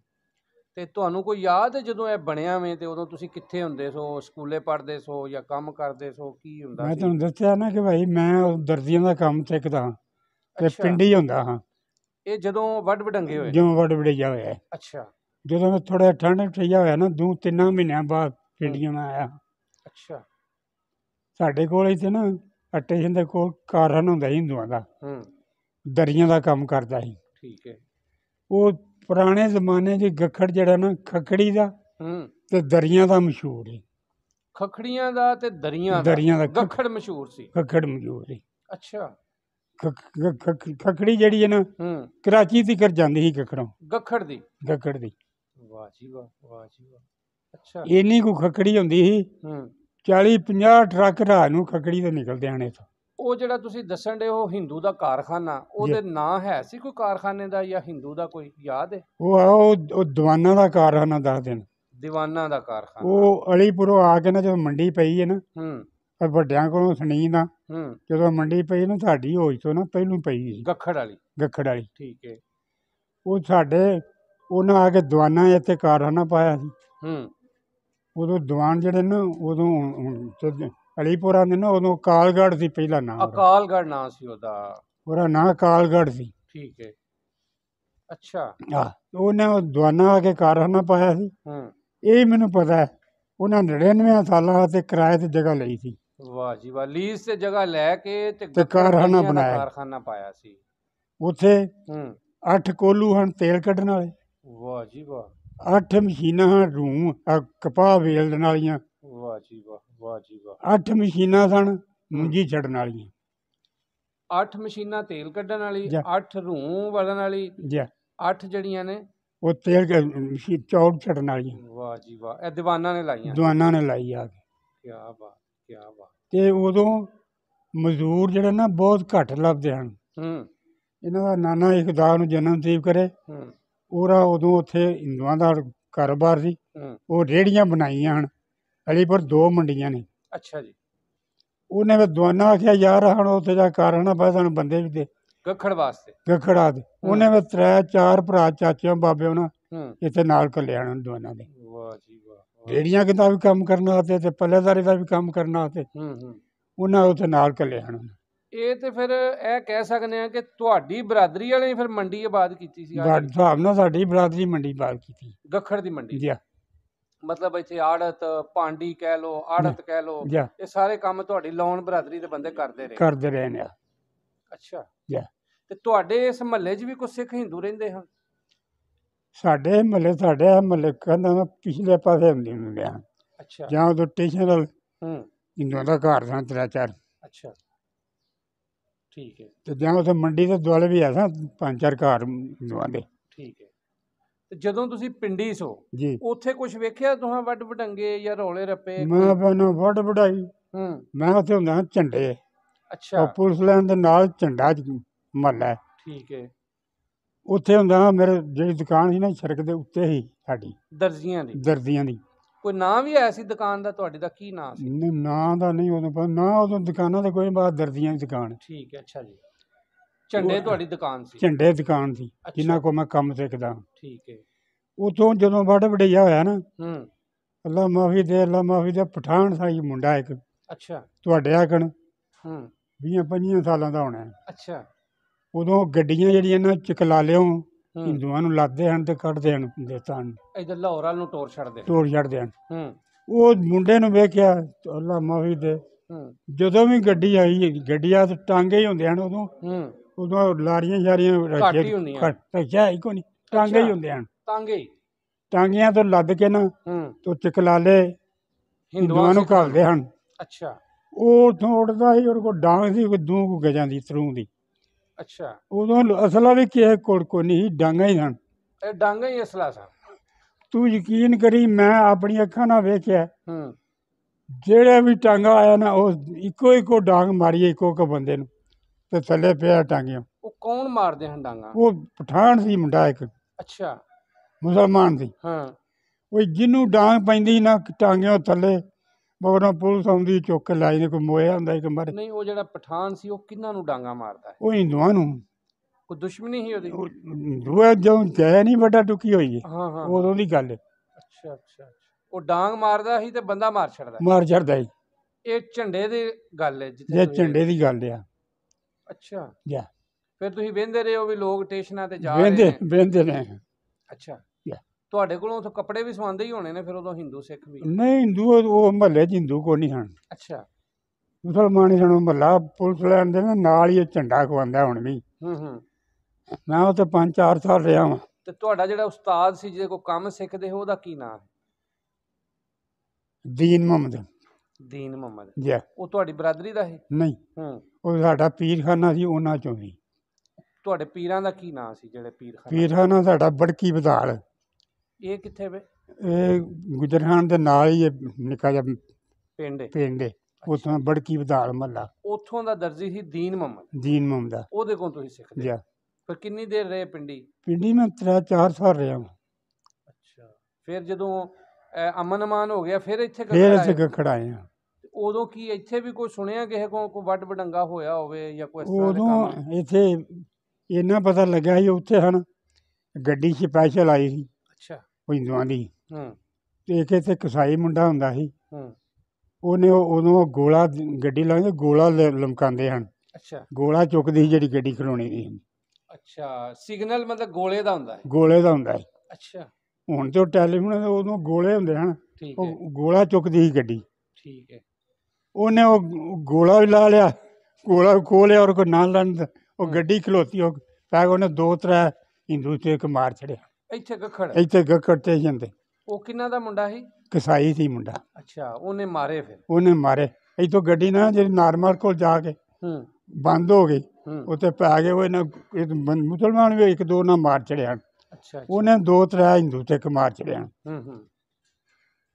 ਤੇ ਤੁਹਾਨੂੰ ਕੋਈ ਯਾਦ ਹੈ ਜਦੋਂ ਇਹ ਬਣਿਆ ਵੇਂ ਤੇ ਉਦੋਂ ਤੁਸੀਂ ਕਿੱਥੇ ਹੁੰਦੇ ਸੋ ਸਕੂਲੇ ਪੜ੍ਹਦੇ ਸੋ ਜਾਂ ਕੰਮ ਕਰਦੇ ਸੋ ਕੀ ਹੁੰਦਾ ਮੈਂ ਤੁਹਾਨੂੰ ਦੱਸਿਆ ਨਾ ਕਿ ਭਾਈ ਮੈਂ ਉਹ ਦਰਜ਼ੀਆਂ ਦਾ ਕੰਮ ਸਿੱਖਦਾ ਹਾਂ ਤੇ ਪਿੰਡੀ ਪਿੰਡ ਹੀ ਹੁੰਦਾ ਹਾਂ ਇਹ ਜਦੋਂ ਵੱਡ ਵਡੰਗੇ ਹੋਏ ਜਿਉਂ ਵੱਡ ਜਾ ਹੋਇਆ ਅੱਛਾ ਜਦੋਂ ਮੈਂ ਥੋੜਾ ਠੰਡ ਠਈਆ ਹੋਇਆ ਨਾ ਦੋ ਤਿੰਨਾਂ ਮਹੀਨਿਆਂ ਬਾਅਦ ਪਿੰਡੀਆਂ ਮੈਂ ਆਇਆ ਅੱਛਾ ਸਾਡੇ ਕੋਲ ਇੱਥੇ ਨਾ ਅੱਟੇ ਦੇ ਕੋਲ ਕਾਰਨ ਹੁੰਦਾ ਹੀ ਹਿੰਦੂਆਂ ਦਾ ਹੂੰ ਦਰੀਆਂ ਦਾ ਕੰਮ ਕਰਦਾ ਸੀ ਠੀਕ ਹੈ ਉਹ ਪੁਰਾਣੇ ਜ਼ਮਾਨੇ 'ਚ ਗੱਖੜ ਜਿਹੜਾ ਨਾ ਖੱਖੜੀ ਦਾ ਹੂੰ ਤੇ ਦਰੀਆਂ ਦਾ ਮਸ਼ਹੂਰ ਹੈ ਖਖੜੀਆਂ ਦਾ ਤੇ ਦਰੀਆਂ ਦਾ ਦਰੀਆਂ ਦਾ ਖੱਖ- ਮਸ਼ਹੂਰ ਸੀ ਗੱਖੜ ਮਸ਼ਹੂਰ ਹੈ ਅੱਛਾ ਖੱਖ- ਜਿਹੜੀ ਹੈ ਨਾ ਹੂੰ ਕਰਾਚੀ ਤੀਕਰ ਜਾਂਦੀ ਸੀ ਗੱਖੜੋਂ ਗੱਖੜ ਦੀ ਗੱਖੜ ਦੀ ਵਾਹ ਜੀ ਵਾਹ ਵਾਹ ਜੀ ਵਾਹ ਅੱਛਾ ਇੰਨੀ ਕੁ ਖੱਖੜੀ ਹੁੰਦੀ ਸੀ ਹੂੰ 40 50 ਟਰੱਕ ਰਾਹ ਨੂੰ ਖੱਖੜੀ ਤੋਂ ਨਿਕਲਦੇ ਆਣੇ ਤੋਂ ਉਹ ਜਿਹੜਾ ਤੁਸੀਂ ਦੱਸਣ ਦੇ ਉਹ ਹਿੰਦੂ ਦਾ ਕਾਰਖਾਨਾ ਉਹਦੇ ਨਾਂ ਹੈ ਸੀ ਕੋਈ ਕਾਰਖਾਨੇ ਦਾ ਜਾਂ ਹਿੰਦੂ ਦਾ ਕੋਈ ਯਾਦ ਹੈ ਉਹ ਆ ਉਹ- ਦੀਵਾਨਾ ਦਾ ਕਾਰਖਾਨਾ ਦੱਸ ਦੇਣ ਦੀਵਾਨਾ ਦਾ ਕਾਰਖਾਨਾ ਉਹ ਅਲੀਪੁਰੋਂ ਆ ਕੇ ਨਾ ਜਦੋਂ ਮੰਡੀ ਪਈ ਹੈ ਨਾ ਹੂੰ ਪਰ ਵੱਡਿਆਂ ਕੋਲੋਂ ਸੁਣੀ ਨਾ ਹੂੰ ਜਦੋਂ ਮੰਡੀ ਪਈ ਨਾ ਸਾਡੀ ਹੋਈ ਤੋਂ ਨਾ ਪਹਿਲੂ ਪਈ ਸੀ ਗੱਖੜ ਵਾਲੀ ਗੱਖੜ ਵਾਲੀ ਠੀਕ ਹੈ ਉਹ ਸਾਡੇ ਉਹਨਾਂ ਆ ਕੇ ਦੀਵਾਨਾ ਇੱਥੇ ਕਾਰਖਾਨਾ ਪਾਇਆ ਸੀ ਹੂੰ ਉਦੋਂ ਦੀਵਾਨ ਜਿਹੜੇ ਨਾ ਉਦੋਂ ਹੁਣ- ਅਲੀਪੁਰਾ ਦੇ ਨਾ ਉਹਨੂੰ ਕਾਲਗੜ੍ਹ ਸੀ ਪਹਿਲਾ ਨਾਮ ਕਾਲਗੜ ਨਾਮ ਸੀ ਉਹਦਾ ਉਹਦਾ ਨਾਮ ਕਾਲਗੜ੍ਹ ਸੀ ਠੀਕ ਹੈ ਅੱਛਾ ਹਾਂ ਉਹਨੇ ਉਹ ਦਵਾਨਾ ਆ ਕੇ ਕਾਰਖਾਨਾ ਪਾਇਆ ਸੀ ਹਾਂ ਇਹ ਮੈਨੂੰ ਪਤਾ ਹੈ ਉਹਨਾਂ 99 ਸਾਲਾਂ ਤੇ ਕਿਰਾਏ ਤੇ ਜਗ੍ਹਾ ਲਈ ਸੀ ਵਾਹ ਜੀ ਵਾਹ ਲੀਜ਼ ਤੇ ਜਗ੍ਹਾ ਲੈ ਕੇ ਤੇ ਕਾਰਖਾਨਾ ਬਣਾਇਆ। ਕਾਰਖਾਨਾ ਪਾਇਆ ਸੀ ਉੱਥੇ ਹਾਂ 8 ਕੋਲੂ ਹਨ ਤੇਲ ਕੱਢਣ ਵਾਲੇ ਵਾਹ ਜੀ ਵਾਹ 8 ਮਸ਼ੀਨਾਂ ਰੂਮ ਕਪਾਹ ਵੇਲਣ ਵਾਲੀਆਂ ਵਾਹ ਜੀ ਵਾਹ ਵਾਹ ਜੀ ਵਾਹ ਅੱਠ ਮਸ਼ੀਨਾਂ ਸਨ ਮੁੰਜੀ ਛੱਡਣ ਵਾਲੀਆਂ ਅੱਠ ਮਸ਼ੀਨਾਂ ਤੇਲ ਕੱਢਣ ਵਾਲੀ 8 ਅੱਠ ਰੂੰ ਵੜਨ ਵਾਲੀ ਜੀ ਅੱਠ ਜੜੀਆਂ ਨੇ ਉਹ ਤੇਲ ਕ- ਮਸ਼ੀ- ਛੱਡਣ ਵਾਲੀਆਂ ਵਾਹ ਜੀ ਵਾਹ ਇਹ ਦੀਵਾਨਾਂ ਨੇ ਲਾਈਆਂ ਦੀਵਾਨਾਂ ਨੇ ਲਾਈ ਆ ਕੇ। ਕੀ ਬਾਤ ਕੀ ਬਾਤ ਤੇ ਉਦੋਂ ਮਜ਼ਦੂਰ ਜਿਹੜੇ ਨਾ ਬਹੁਤ ਘੱਟ ਲੱਭਦੇ ਹਨ ਹੂੰ ਇਹਨਾਂ ਦਾ ਨਾਨਾ ਇਕਦਾਰ ਨੂੰ ਜਨਮ ਨਸੀਬ ਕਰੇ ਹੂੰ ਪੂਰਾ ਉਦੋਂ ਉੱਥੇ ਹਿੰਦੂਆਂ ਦਾ ਕਾਰੋਬਾਰ ਸੀ ਉਹ ਰੇੜੀਆਂ ਬਣਾਈਆਂ ਹਨ ਅਲੀਪੁਰ ਦੋ ਮੰਡੀਆਂ ਨੇ ਅੱਛਾ ਜੀ ਉਹਨੇ ਵੀ ਦੋਨਾਂ ਆਖਿਆ ਯਾਰ ਹਣ ਉੱਥੇ ਜਾ ਕਾਰਨ ਆ ਬਸ ਬੰਦੇ ਵੀ ਦੇ ਗੱਖੜ ਵਾਸਤੇ ਗੱਖੜਾ ਦੇ ਉਹਨੇ ਵੀ ਤਰੇ ਚਾਰ ਭਰਾ ਚਾਚਿਆਂ ਬਾਬੇ ਉਹਨਾਂ ਇੱਥੇ ਨਾਲ ਕੱਲਿਆ ਉਹਨਾਂ ਦੋਨਾਂ ਦੇ ਵਾਹ ਜੀ ਵਾਹ ਰੇੜੀਆਂ ਕਿਤਾ ਵੀ ਕੰਮ ਕਰਨਾ ਆਤੇ ਤੇ ਪੱਲੇਦਾਰੀ ਦਾ ਵੀ ਕੰਮ ਕਰਨਾ ਆਤੇ ਹੂੰ ਹੂੰ ਉਹਨਾਂ ਉੱਥੇ ਨਾਲ ਕੱਲਿਆ ਉਹਨਾਂ ਇਹ ਤੇ ਫਿਰ ਇਹ ਕਹਿ ਸਕਦੇ ਆ ਕਿ ਤੁਹਾਡੀ ਬਰਾਦਰੀ ਵਾਲੇ ਫਿਰ ਮੰਡੀ ਆਬਾਦ ਕੀਤੀ ਸੀ ਸਾਡੇ ਹਿਸਾਬ ਨਾਲ ਸਾਡੀ ਬਰਾਦਰੀ ਮੰਡੀ ਆਬਾਦ ਕੀਤੀ ਗੱਖੜ ਦੀ ਮੰਡੀ ਜੀ ਮਤਲਬ ਇੱਥੇ ਆੜਤ ਭਾਂਡੀ ਕਹਿ ਲੋ ਆੜਤ ਕਹਿ ਲੋ ਇਹ ਸਾਰੇ ਕੰਮ ਤੁਹਾਡੀ ਲੌਨ ਬਰਾਦਰੀ ਦੇ ਬੰਦੇ ਕਰਦੇ ਰਹੇ ਕਰਦੇ ਰਹੇ ਨੇ ਅੱਛਾ Yeah. ਤੇ ਤੁਹਾਡੇ ਇਸ ਮਹੱਲੇ 'ਚ ਵੀ ਕੁਝ ਸਿੱਖ ਹਿੰਦੂ ਰਹਿੰਦੇ ਹਨ ਸਾਡੇ ਮਹੱਲੇ ਸਾਡੇ ਮਹੱਲੇ ਕਹਿੰਦਾ ਦੇ ਪਿਛਲੇ ਪਾਸੇ ਹੁੰਦੀ ਨੂੰ ਆ ਅੱਛਾ ਜਾਂ ਉਹ ਟੇਸ਼ਨ ਨਾਲ ਹੂੰ ਇਹਨਾਂ ਦਾ ਘਰ ਸਨ ਤਰਾ ਚਾਰ ਅੱਛਾ ਠੀਕ ਹੈ ਤੇ ਜਾਂ ਉਹ ਮੰਡੀ ਦੇ ਦੁਆਲੇ ਵੀ ਆ ਸਾਂ ਪੰਜ ਚਾਰ ਘਰ ਹਿੰਦੂਆਂ ਦੇ ਠੀਕ ਹੈ ਜਦੋਂ ਤੁਸੀਂ ਪਿੰਡੀ ਸੋ ਜੀ ਉੱਥੇ ਕੁਝ ਵੇਖਿਆ ਤੁਹਾਂ ਵੱਡ ਵਡੰਗੇ ਜਾਂ ਰੋਲੇ ਰੱਪੇ ਮੈਂ ਮੈਨੂੰ ਵੱਡ ਵਡਾਈ ਹੂੰ ਮੈਂ ਉੱਥੇ ਹੁੰਦਾ ਸੀ ਝੰਡੇ ਅੱਛਾ ਉਹ ਪੁਲਿਸ ਲਾਈਨ ਦੇ ਨਾਲ ਝੰਡਾ ਮਹੱਲਾ ਠੀਕ ਹੈ ਉੱਥੇ ਹੁੰਦਾ ਮੇਰੇ ਜਿਹੜੀ ਦੁਕਾਨ ਸੀ ਨਾ ਸੜਕ ਦੇ ਉੱਤੇ ਹੀ ਸਾਡੀ ਦਰਜੀਆਂ ਦੀ ਦਰਜ਼ੀਆਂ ਦੀ ਕੋਈ ਨਾਂ ਵੀ ਆਇਆ ਸੀ ਦੁਕਾਨ ਦਾ ਤੁਹਾਡੇ ਦਾ ਕੀ ਨਾਂ ਸੀ ਨ- ਨਾਂ ਦਾ ਨਹੀਂ ਉਦੋਂ ਪਤਾ ਨਾ ਉਦੋਂ ਦੁਕਾਨਾਂ ਦਾ ਕੋਈ ਬਾਤ ਦਰਦੀਆਂ ਦੀ ਦੁਕਾਨ ਠੀਕ ਹੈ ਅੱਛਾ ਜੀ ਝੰਡੇ ਤੁਹਾਡੀ ਦੁਕਾਨ ਸੀ ਝੰਡੇ ਦੁਕਾਨ ਸੀ ਜਿੰਨਾ ਕੋ ਮੈਂ ਕੰਮ ਸਿੱਖਦਾ ਠੀਕ ਹੈ ਉਦੋਂ ਜਦੋਂ ਵੱਡ ਵਡਈਆ ਹੋਇਆ ਨਾ ਹੂੰ ਅੱਲਾ ਮਾਫੀ ਦੇ ਅੱਲਾ ਮਾਫੀ ਦੇ ਪਠਾਨ ਸਾਈ ਮੁੰਡਾ ਇੱਕ ਅੱਛਾ ਤੁਹਾਡੇ ਆਕਣ ਹੂੰ 20 25 ਸਾਲਾਂ ਦਾ ਹੋਣਾ ਅੱਛਾ ਉਦੋਂ ਗੱਡੀਆਂ ਜਿਹੜੀਆਂ ਨਾ ਚਕਲਾ ਲਿਓ ਹਿੰਦੂਆਂ ਨੂੰ ਲੱਦਦੇ ਹਨ ਤੇ ਕੱਢਦੇ ਹਨ ਦੇਤਾਂ ਇਧਰ ਲਾਹੌਰ ਵਾਲ ਨੂੰ ਟੋਰ ਛੱਡਦੇ ਟੋਰ ਛੱਡਦੇ ਹਨ ਉਹ ਮੁੰਡੇ ਨੂੰ ਵੇਖਿਆ ਅੱਲਾ ਮਾਫੀ ਦੇ ਜਦੋਂ ਵੀ ਗੱਡੀ ਆਈ ਗੱਡੀਆਂ ਤੇ ਟਾਂਗੇ ਹੀ ਹੁੰਦੇ ਹਨ ਉਦੋਂ ਹਮ ਉਦੋਂ ਲਾਰੀਆਂ ਸ਼ਾਰੀਆਂ ਘੱਟ ਹੀ ਹੁੰਦੀਆਂ। ਘੱਟ ਕੋਈ ਨਹੀਂ ਟਾਂਗੇ ਹੀ ਹੁੰਦੇ ਹਨ ਟਾਂਗੇ ਟਾਂਗੀਆਂ ਤੋਂ ਲੱਦ ਕੇ ਨਾ ਹੂੰ ਲਾ ਚਕਲਾਲੇ ਹਿੰਦੂਆਂ ਨੂੰ ਘਾਲਦੇ ਹਨ ਅੱਛਾ ਉਹ ਥੋੜਦਾ ਹੀ ਉਹ ਕੋ ਡਾਂਗ ਦੀ ਕੋ ਦੂ ਕੋ ਦੀ ਤਰੂ ਦੀ ਅੱਛਾ ਉਦੋਂ ਅਸਲਾ ਵੀ ਕਿਹ ਕੋੜ ਕੋ ਨਹੀਂ ਡਾਂਗਾ ਹੀ ਹਨ ਇਹ ਡਾਂਗਾ ਹੀ ਅਸਲਾ ਸਾ ਤੂੰ ਯਕੀਨ ਕਰੀ ਮੈਂ ਆਪਣੀ ਅੱਖਾਂ ਨਾਲ ਵੇਖਿਆ ਹੂੰ ਜਿਹੜੇ ਵੀ ਟਾਂਗਾ ਆਇਆ ਨਾ ਉਹ ਇੱਕੋ ਇੱਕੋ ਡਾਂਗ ਮਾਰੀ ਇੱਕੋ ਇੱਕ ਬੰਦੇ ਨੂੰ ਤੇ ਥੱਲੇ ਪਿਆ ਟਾਂਗਿਆ ਉਹ ਕੌਣ ਮਾਰਦੇ ਹਨ ਡਾਂਗਾ ਉਹ ਪਠਾਨ ਸੀ ਮੁੰਡਾ ਇੱਕ ਅੱਛਾ ਮੁਸਲਮਾਨ ਸੀ ਹਾਂ ਉਹ ਜਿੰਨੂੰ ਡਾਂਗ ਪੈਂਦੀ ਨਾ ਟਾਂਗਿਆਂ ਥੱਲੇ ਬਗਰਾ ਪੁਲਿਸ ਆਉਂਦੀ ਚੁੱਕ ਕੇ ਲਾਈ ਨੇ ਕੋਈ ਮੋਇਆ ਹੁੰਦਾ ਇੱਕ ਮਰ ਨਹੀਂ ਉਹ ਜਿਹੜਾ ਪਠਾਨ ਸੀ ਉਹ ਕਿਹਨਾਂ ਨੂੰ ਡਾਂਗਾ ਮਾਰਦਾ ਉਹ ਹਿੰਦੂਆਂ ਨੂੰ ਕੋਈ ਦੁਸ਼ਮਣੀ ਹੀ ਉਹਦੀ ਉਹ ਹਿੰਦੂਆਂ ਜਦੋਂ ਜੈ ਨਹੀਂ ਵੱਡਾ ਟੁਕੀ ਹੋਈ ਹੈ ਹਾਂ ਹਾਂ ਉਦੋਂ ਦੀ ਗੱਲ ਹੈ ਅੱਛਾ ਅੱਛਾ ਉਹ ਡਾਂਗ ਮਾਰਦਾ ਸੀ ਤੇ ਬੰਦਾ ਮਾਰ ਛੱਡਦਾ ਮਾਰ ਛੱਡਦਾ ਇਹ ਝੰਡੇ ਦੀ ਗੱਲ ਹੈ ਜਿੱਥੇ ਇਹ ਝੰਡੇ ਦੀ ਗੱਲ ਆ ਅੱਛਾ ਯਾ ਫਿਰ ਤੁਸੀਂ ਵੇਂਦੇ ਰਹੇ ਹੋ ਵੀ ਲੋਕ ਟੇਸ਼ਨਾਂ ਤੇ ਜਾ ਰਹੇ ਨੇ ਵੇਂਦੇ ਵੇਂਦੇ ਨੇ ਅੱਛਾ ਯਾ ਤੁਹਾਡੇ ਕੋਲੋਂ ਉਥੋਂ ਕੱਪੜੇ ਵੀ ਸਵਾਉਂਦੇ ਹੀ ਹੋਣੇ ਨੇ ਫਿਰ ਉਦੋਂ ਹਿੰਦੂ ਸਿੱਖ ਵੀ ਨਹੀਂ ਹਿੰਦੂ ਉਹ ਮਹੱਲੇ 'ਚ ਹਿੰਦੂ ਕੋ ਨਹੀਂ ਹਨ ਅੱਛਾ ਮੁਸਲਮਾਨ ਹੀ ਸਾਨੂੰ ਮਹੱਲਾ ਪੁਲਿਸ ਲੈਣ ਦੇ ਨੇ ਨਾਲ ਹੀ ਝੰਡਾ ਖਵਾਉਂਦਾ ਹੁਣ ਵੀ ਹੂੰ ਹੂੰ ਮੈਂ ਉੱਥੇ ਪੰਜ ਚਾਰ ਸਾਲ ਰਿਹਾ ਵਾਂ ਤੇ ਤੁਹਾਡਾ ਜਿਹੜਾ ਉਸਤਾਦ ਸੀ ਜਿਹਦੇ ਕੋ ਕੰਮ ਸਿੱਖਦੇ ਹੋ ਉਹਦਾ ਕੀ ਨਾਮ ਹੈ ਦੀਨ ਮੁਹੰਮਦ ਦੀਨ ਮੁਹੰਮਦ ਉਹ ਤੁਹਾਡੀ ਬਰਾਦਰੀ ਦਾ ਹੈ ਨਹੀਂ ਹੂੰ ਉਹ ਸਾਡਾ ਪੀਰਖਾਨਾ ਸੀ ਉਹਨਾਂ ਚੋਂ ਹੀ ਤੁਹਾਡੇ ਪੀਰਾਂ ਦਾ ਕੀ ਨਾਂ ਸੀ ਜਿਹੜੇ ਪੀਰਖਾਨਾ ਪੀਰਖਾਨਾ ਸਾਡਾ ਬੜਕੀ ਬਦਾਲ ਇਹ ਕਿੱਥੇ ਵੇ ਇਹ ਗੁਜਰਖਾਨ ਦੇ ਨਾਲ ਹੀ ਇਹ ਨਿਕਾ ਜਾ ਪਿੰਡ ਪਿੰਡ ਉਥੋਂ ਬੜਕੀ ਬਦਾਲ ਮੱਲਾ ਉਥੋਂ ਦਾ ਦਰਜੀ ਸੀ ਦੀਨ ਮੁਹੰਮਦ ਦੀਨ ਮੁਹੰਮਦ ਉਹਦੇ ਕੋਲ ਤੁਸੀਂ ਸਿੱਖਦੇ ਜੀ ਪਰ ਕਿੰਨੀ ਦੇਰ ਰਹੇ ਪਿੰਡੀ ਪਿੰਡੀ ਮੈਂ 3-4 ਸਾਲ ਰਿਹਾ ਅੱਛਾ ਫਿਰ ਜਦੋਂ ਅਮਨ ਅਮਾਨ ਹੋ ਗਿਆ ਫਿਰ ਇੱਥੇ ਫਿਰ ਇੱਥੇ ਕੱਕੜ ਆਏ ਉਦੋਂ ਕੀ ਇੱਥੇ ਵੀ ਕੋਈ ਸੁਣਿਆ ਕਿਸੇ ਕੋ ਕੋ ਵੱਡ ਵਡੰਗਾ ਹੋਇਆ ਹੋਵੇ ਜਾਂ ਕੋਈ ਇਸ ਤਰ੍ਹਾਂ ਦੇ ਉਦੋਂ ਇੱਥੇ ਇਹਨਾਂ ਪਤਾ ਲੱਗਿਆ ਸੀ ਉੱਥੇ ਹਨ ਗੱਡੀ ਸਪੈਸ਼ਲ ਆਈ ਸੀ ਅੱਛਾ ਹਿੰਦੂਆਂ ਦੀ ਹੂੰ ਤੇ ਇੱਕ ਇੱਥੇ ਕਸਾਈ ਮੁੰਡਾ ਹੁੰਦਾ ਸੀ ਹੂੰ ਉਹਨੇ ਉਦੋਂ ਗੋਲਾ ਗੱਡੀ ਲਾਉਂਦੇ ਗੋਲਾ ਲਮਕਾਉਂਦੇ ਹਨ ਅੱਛਾ ਗੋਲਾ ਚੁੱਕਦੀ ਜਿਹੜੀ ਗੱਡੀ ਖਲੋਣੀ ਦੀ ਅੱਛਾ ਸਿਗਨਲ ਮਤਲਬ ਗੋਲੇ ਦਾ ਹੁੰਦਾ ਹੈ ਗੋਲੇ ਦਾ ਹੁੰਦਾ ਹੈ ਅੱਛਾ ਹੁਣ ਤੇ ਉਹ ਟੈਲੀਫੋਨ ਉਦੋਂ ਗੋਲੇ ਹੁੰਦੇ ਹਨ ਉਹ ਗੋਲਾ ਚੁੱਕਦੀ ਸੀ ਗੱਡੀ ਠੀਕ ਹੈ ਉਹਨੇ ਉਹ ਗੋਲਾ ਵੀ ਲਾ ਲਿਆ ਗੋਲਾ ਖੋਲੇ ਔਰ ਕੋ ਨਾਲ ਲੰਦ ਉਹ ਗੱਡੀ ਖਲੋਤੀ ਉਹ ਪੈ ਉਹਨੇ ਦੋ ਤਰੇ ਹਿੰਦੂ ਤੇ ਇੱਕ ਮਾਰ ਛੜਿਆ ਇੱਥੇ ਗੱਖੜ ਇੱਥੇ ਗੱਕੜ ਤੇ ਜਾਂਦੇ ਉਹ ਕਿੰਨਾ ਦਾ ਮੁੰਡਾ ਸੀ ਕਸਾਈ ਸੀ ਮੁੰਡਾ ਅੱਛਾ ਉਹਨੇ ਮਾਰੇ ਫਿਰ ਉਹਨੇ ਮਾਰੇ ਇਥੋਂ ਗੱਡੀ ਨਾ ਜਿਹੜੀ ਨਾਰਮਲ ਕੋਲ ਜਾ ਕੇ ਹੂੰ ਬੰਦ ਹੋ ਗਈ ਉੱਥੇ ਪੈ ਗਏ ਉਹ ਇਹਨਾਂ ਮੁਸਲਮਾਨ ਵੀ ਇੱਕ ਦੋ ਨਾਲ ਮਾਰ ਛੜਿਆ ਅੱਛਾ ਉਹਨੇ ਦੋ ਤਰ੍ਹਾਂ ਹਿੰਦੂ ਤੇ ਕਮਾਰ ਮਾਰ ਚੜਿਆ ਹੂੰ ਹੂੰ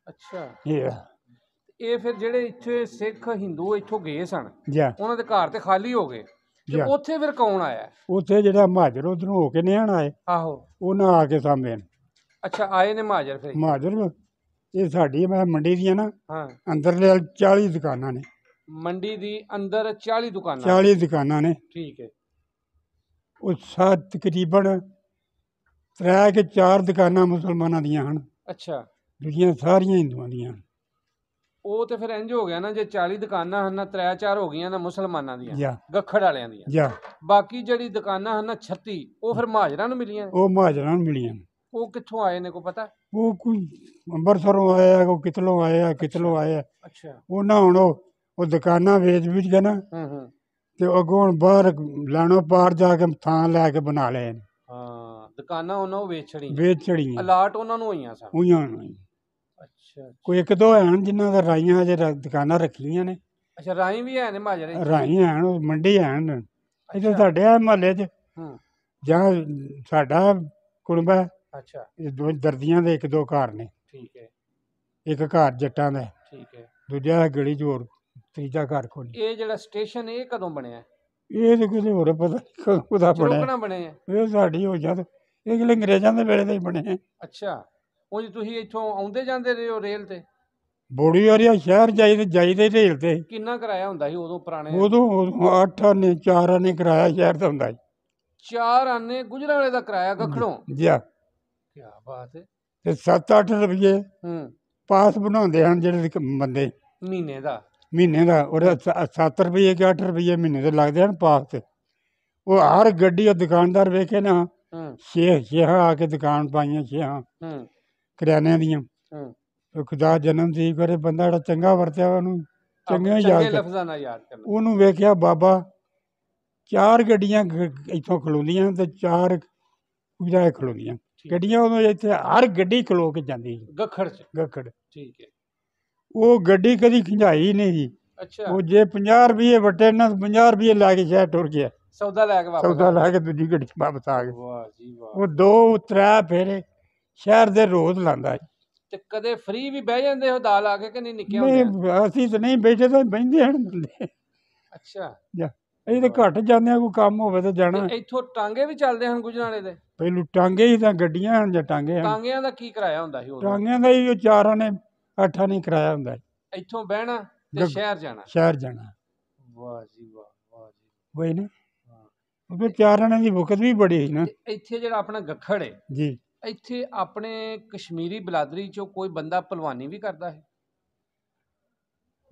ਅੱਛਾ ਇਹ ਇਹ ਫਿਰ ਜਿਹੜੇ ਇੱਥੇ ਸਿੱਖ ਹਿੰਦੂ ਇੱਥੋਂ ਗਏ ਸਨ ਉਹਨਾਂ ਦੇ ਘਰ ਤੇ ਖਾਲੀ ਹੋ ਗਏ ਤੇ ਉੱਥੇ ਫਿਰ ਕੌਣ ਆਇਆ ਉੱਥੇ ਜਿਹੜਾ ਮਹਾਜਰ ਉਧਰੋਂ ਹੋ ਕੇ ਨਿਆਣ ਆਏ ਆਹੋ ਉਹਨਾਂ ਆ ਕੇ ਸਾਹਮਣੇ ਅੱਛਾ ਆਏ ਨੇ ਮਹਾਜਰ ਫਿਰ ਮਹਾਜਰ ਇਹ ਸਾਡੀ ਮੈਂ ਮੰਡੀ ਦੀਆਂ ਨਾ ਹਾਂ ਅੰਦਰਲੇ 40 ਦੁਕਾਨਾਂ ਨੇ ਮੰਡੀ ਦੀ ਅੰਦਰ 40 ਦੁਕਾਨਾਂ 40 ਦੁਕਾਨਾਂ ਨੇ ਠੀਕ ਹੈ ਉਹ ਸਾ ਤਕਰੀਬਨ ਤਰੇ ਕਿ ਚਾਰ ਦੁਕਾਨਾਂ ਮੁਸਲਮਾਨਾਂ ਦੀਆਂ ਹਨ ਅੱਛਾ ਦੂਜੀਆਂ ਸਾਰੀਆਂ ਹਿੰਦੂਆਂ ਦੀਆਂ ਉਹ ਤੇ ਫਿਰ ਇੰਜ ਹੋ ਗਿਆ ਨਾ ਜੇ 40 ਦੁਕਾਨਾਂ ਹਨ ਨਾ ਤਰੇ ਚਾਰ ਹੋ ਗਈਆਂ ਨਾ ਮੁਸਲਮਾਨਾਂ ਦੀਆਂ ਗੱਖੜ ਵਾਲਿਆਂ ਦੀਆਂ ਜਾ ਬਾਕੀ ਜਿਹੜੀ ਦੁਕਾਨਾਂ ਹਨ ਨਾ 36 ਉਹ ਫਿਰ ਮਹਾਜਰਾਂ ਨੂੰ ਮਿਲੀਆਂ ਉਹ ਮਹਾਜਰਾਂ ਨੂੰ ਮਿਲੀਆਂ ਉਹ ਕਿੱਥੋਂ ਆਏ ਨੇ ਕੋ ਪਤਾ ਉਹ ਕੋਈ ਅੰਮ੍ਰਿਤਸਰੋਂ ਆਇਆ ਕੋ ਕਿਤਲੋਂ ਆਇਆ ਕਿਤਲੋਂ ਆਇਆ ਅੱਛਾ ਉਹਨਾਂ ਹੁਣ ਉਹ ਉਹ ਦੁਕਾਨਾਂ ਵੇਚ ਵੀ ਗਏ ਨਾ ਹੂੰ ਹੂੰ ਤੇ ਅਗੋਂ ਬਾਹਰ ਲਾਣੋ ਪਾਰ ਜਾ ਕੇ ਥਾਂ ਲੈ ਕੇ ਬਣਾ ਲਏ ਨੇ ਦੁਕਾਨਾਂ ਉਹਨਾਂ ਨੂੰ ਵੇਚੜੀਆਂ ਵੇਚੜੀਆਂ ਅਲਾਟ ਉਹਨਾਂ ਨੂੰ ਹੋਈਆਂ ਸਨ ਹੋਈਆਂ ਨੇ ਅੱਛਾ ਕੋਈ ਇੱਕ ਦੋ ਹਨ ਜਿਨ੍ਹਾਂ ਦਾ ਰਾਈਆਂ ਅਜੇ ਦੁਕਾਨਾਂ ਰੱਖੀਆਂ ਨੇ ਅੱਛਾ ਰਾਈ ਵੀ ਹੈ ਨੇ ਮਾਜਰੇ ਰਾਈ ਹਨ ਉਹ ਮੰਡੀ ਹਨ ਇੱਥੇ ਸਾਡੇ ਆ ਮਹੱਲੇ 'ਚ ਹਾਂ ਜਾਂ ਸਾਡਾ ਕੁਲਬਾ ਅੱਛਾ ਇਹ ਦੋ ਦਰਦੀਆਂ ਦੇ ਇੱਕ ਦੋ ਘਰ ਨੇ ਠੀਕ ਹੈ ਇੱਕ ਘਰ ਜੱਟਾਂ ਦਾ ਠੀਕ ਹੈ ਦੂਜਾ ਗਲੀ ਜੋਰ ਤੀਜਾ ਘਰ ਕੋਲ ਇਹ ਜਿਹੜਾ ਸਟੇਸ਼ਨ ਇਹ ਕਦੋਂ ਬਣਿਆ ਇਹ ਤਾਂ ਕਿਸੇ ਹੋਰ ਪਤਾ ਕਦੋਂ ਦਾ ਬਣਿਆ ਇਹ ਸਾਡੀ ਹੋ ਜਾਂਦਾ ਇਹ ਜਿਹੜੇ ਅੰਗਰੇਜ਼ਾਂ ਦੇ ਵੇਲੇ ਦੇ ਹੀ ਬਣੇ ਆ। ਅੱਛਾ ਜੀ ਤੁਸੀਂ ਇੱਥੋਂ ਆਉਂਦੇ ਜਾਂਦੇ ਰਹੇ ਹੋ ਰੇਲ ਤੇ ਬੋੜੀ ਵਾਲੀਆ ਸ਼ਹਿਰ ਜਾਈਦੇ ਜਾਈਦੇ ਰੇਲ ਤੇ ਕਿੰਨਾ ਕਿਰਾਇਆ ਹੁੰਦਾ ਸੀ ਉਦੋਂ ਪੁਰਾਣੇ ਉਦੋਂ 8 ਅੱਠ ਆਨੇ ਚਾਰ ਆਨੇ ਕਿਰਾਇਆ ਸ਼ਹਿਰ ਦਾ ਹੁੰਦਾ ਸੀ ਚਾਰ ਆਨੇ ਗੁਜਰਾਵਾਲੇ ਵਾਲੇ ਦਾ ਕਿਰਾਇਆ ਕਖੜੋਂ ਜੀ ਕੀ ਬਾਤ ਹੈ ਤੇ 7-8 ਰੁਪਏ ਹੂੰ ਪਾਸ ਬਣਾਉਂਦੇ ਹਨ ਜਿਹੜੇ ਬੰਦੇ ਮਹੀਨੇ ਦਾ ਮਹੀਨੇ ਦਾ ਉਹਦਾ 7 ਰੁਪਏ ਕਿ 8 ਰੁਪਏ ਮਹੀਨੇ ਦੇ ਲੱਗਦੇ ਹਨ ਪਾਸ ਤੇ ਉਹ ਹਰ ਗੱਡੀ ਉਹ ਦੁਕਾਨਦਾਰ ਵੇਖੇ ਨਾ ਹੂੰ ਸੇ ਛੇਹਾਂ ਆ ਕੇ ਦੁਕਾਨ ਪਾਈਆਂ ਛੇਹਾਂ ਹੂੰ ਕਰਿਆਨੇ ਦੀਆਂ ਹੂੰ ਖੁਦਾ ਜਨਮ ਦੀ ਕਰੇ ਬੰਦਾ ਜਿਹੜਾ ਚੰਗਾ ਵਰਤਿਆ ਉਹਨੂੰ ਚੰਗੀਆਂ ਯਾਦ ਕਰ- ਯਾਦ ਕਰਨਾ ਉਹਨੂੰ ਵੇਖਿਆ ਬਾਬਾ ਚਾਰ ਗੱਡੀਆਂ ਇੱਥੋਂ ਖਲੋਂਦੀਆਂ ਤੇ ਚਾਰ ਕੁਝਾਏ ਖਲੋਂਦੀਆਂ ਗੱਡੀਆਂ ਉਦੋਂ ਇੱਥੇ ਹਰ ਗੱਡੀ ਖਲੋ ਕੇ ਜਾਂਦੀ ਸੀ ਗੱਖੜ ਚ ਗੱਖੜ ਠੀਕ ਹੈ ਉਹ ਗੱਡੀ ਕਦੀ ਖਿੰਝਾਈ ਨਹੀਂ ਅੱਛਾ ਉਹ ਜੇ 50 ਰੁਪਏ ਵਟੇ ਨਾ 50 ਰੁਪਏ ਲਾ ਕੇ ਸ਼ਹਿਰ ਟੁਰ ਗਿਆ ਸੌਦਾ ਲੈ ਕੇ ਵਾਪਸ ਸੌਦਾ ਲੈ ਕੇ ਦੂਜੀ ਗੱਡੀ 'ਚ ਵਾਪਸ ਆ ਗਏ ਵਾਹ ਜੀ ਵਾਹ ਉਹ ਦੋ ਤਰੇ ਫੇਰੇ ਸ਼ਹਿਰ ਦੇ ਰੋਜ਼ ਲਾਂਦਾ ਤੇ ਕਦੇ ਫ੍ਰੀ ਵੀ ਬਹਿ ਜਾਂਦੇ ਹੋ ਦਾਲ ਆ ਕੇ ਕਿ ਨਹੀਂ ਨਿੱਕੇ ਹੁੰਦੇ ਨਹੀਂ ਅਸੀਂ ਤਾਂ ਨਹੀਂ ਬੈਠੇ ਤਾਂ ਬੈਂਦੇ ਹਣ ਬੰਦੇ ਅੱਛਾ ਜਾ ਅਸੀਂ ਤਾਂ ਘੱਟ ਜਾਂਦੇ ਆ ਕੋਈ ਕੰਮ ਹੋਵੇ ਤਾਂ ਜਾਣਾ ਇੱਥੋਂ ਟਾਂਗੇ ਵੀ ਚੱਲਦੇ ਹਨ ਗੁਜਰਾਣੇ ਦੇ ਪਹਿਲੂ ਟਾਂਗੇ ਹੀ ਤਾਂ ਗੱਡੀਆਂ ਹਨ ਜਾਂ ਟਾਂਗੇ ਹਨ ਟਾਂਗਿਆਂ ਦਾ ਕੀ ਕਰਾਇਆ ਹੁੰਦਾ ਸੀ ਉਹ ਟਾਂਗਿਆਂ ਦਾ ਹੀ ਉਹ ਚਾਰਾਂ ਨੇ ਅੱਠਾਂ ਨੇ ਕਰਾਇਆ ਹੁੰਦਾ ਇੱਥੋਂ ਬਹਿਣਾ ਤੇ ਸ਼ਹਿਰ ਜਾਣਾ ਸ਼ਹਿਰ ਜਾਣਾ ਵਾਹ ਜੀ ਵਾਹ ਵਾਹ ਜੀ ਵਈ ਨਹੀਂ ਫਿਰ ਚਾਰ ਜਣਾਂ ਦੀ ਬੁਕਤ ਵੀ ਬੜੀ ਹੈ ਨਾ ਇੱਥੇ ਜਿਹੜਾ ਆਪਣਾ ਗੱਖੜ ਹੈ ਜੀ ਇੱਥੇ ਆਪਣੇ ਕਸ਼ਮੀਰੀ ਬਲਾਦਰੀ ਚੋਂ ਕੋਈ ਬੰਦਾ ਪਹਿਲਵਾਨੀ ਵੀ ਕਰਦਾ ਹੈ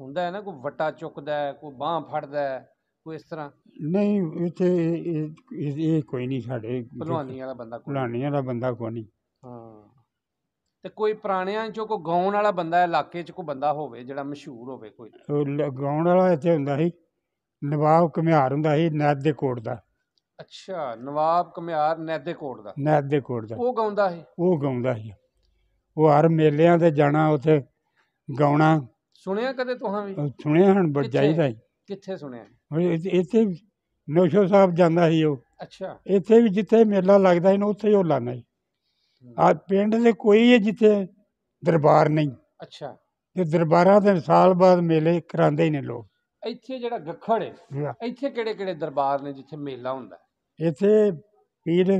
ਹੁੰਦਾ ਹੈ ਨਾ ਕੋਈ ਵਟਾ ਚੁੱਕਦਾ ਹੈ ਕੋਈ ਬਾਹ ਫੜਦਾ ਹੈ ਕੋਈ ਇਸ ਤਰ੍ਹਾਂ ਨਹੀਂ ਇੱਥੇ ਇਹ- ਕੋਈ ਨਹੀਂ ਸਾਡੇ ਪਹਿਲਵਾਨੀ ਵਾਲਾ ਬੰਦਾ ਕੋਈ ਪਹਿਲਵਾਨੀ ਵਾਲਾ ਬੰਦਾ ਕੋਈ ਨਹੀਂ ਹਾਂ ਤੇ ਕੋਈ ਪੁਰਾਣਿਆਂ ਚੋਂ ਕੋਈ ਗਾਉਣ ਵਾਲਾ ਬੰਦਾ ਹੈ ਇਲਾਕੇ 'ਚ ਕੋਈ ਬੰਦਾ ਹੋਵੇ ਜਿਹੜਾ ਮਸ਼ਹੂਰ ਹੋਵੇ ਕੋਈ ਗਾਉਣ ਵਾਲਾ ਇੱਥੇ ਹੁੰਦਾ ਸੀ ਨਵਾਬ ਕਮਿਹਾਰ ਹੁੰਦਾ ਸੀ ਨੈਦ ਦੇ ਕੋਟ ਦਾ ਅੱਛਾ ਨਵਾਬ ਕਮਿਆਰ ਨੈਦੇ ਕੋਟ ਦਾ ਨੈਦੇਕੋਟ ਕੋਟ ਦਾ ਉਹ ਗਾਉਂਦਾ ਸੀ ਉਹ ਗਾਉਂਦਾ ਸੀ ਉਹ ਹਰ ਮੇਲਿਆਂ ਤੇ ਜਾਣਾ ਉੱਥੇ ਗਾਉਣਾ ਸੁਣਿਆ ਕਦੇ ਤੁਹਾਂ ਵੀ ਸੁਣਿਆ ਹਣ ਬੜ ਜਾਈਦਾ ਕਿੱਥੇ ਸੁਣਿਆ ਇੱਥੇ- ਨੋਸ਼ੋ ਨੌਸ਼ੋ ਸਾਹਿਬ ਜਾਂਦਾ ਸੀ ਉਹ ਅੱਛਾ ਇੱਥੇ ਵੀ ਜਿੱਥੇ ਮੇਲਾ ਲੱਗਦਾ ਸੀ ਨਾ ਉੱਥੇ ਹੀ ਉਹ ਲਾਣਾ ਸੀ ਆ ਪਿੰਡ ਦੇ ਕੋਈ ਹੈ ਜਿੱਥੇ ਦਰਬਾਰ ਨਹੀਂ ਅੱਛਾ ਤੇ ਦਰਬਾਰਾਂ ਦੇ ਸਾਲ ਬਾਅਦ ਮੇਲੇ ਕਰਾਉਂਦੇ ਹੀ ਨੇ ਲੋਕ ਇੱਥੇ ਜਿਹੜਾ ਗੱਖੜ ਹੈ ਇੱਥੇ ਕਿਹੜੇ ਕਿਹੜੇ ਦਰਬਾਰ ਨੇ ਜਿੱਥੇ ਮੇਲਾ ਹੁੰਦਾ ਹੈ? ਇੱਥੇ ਪੀਰ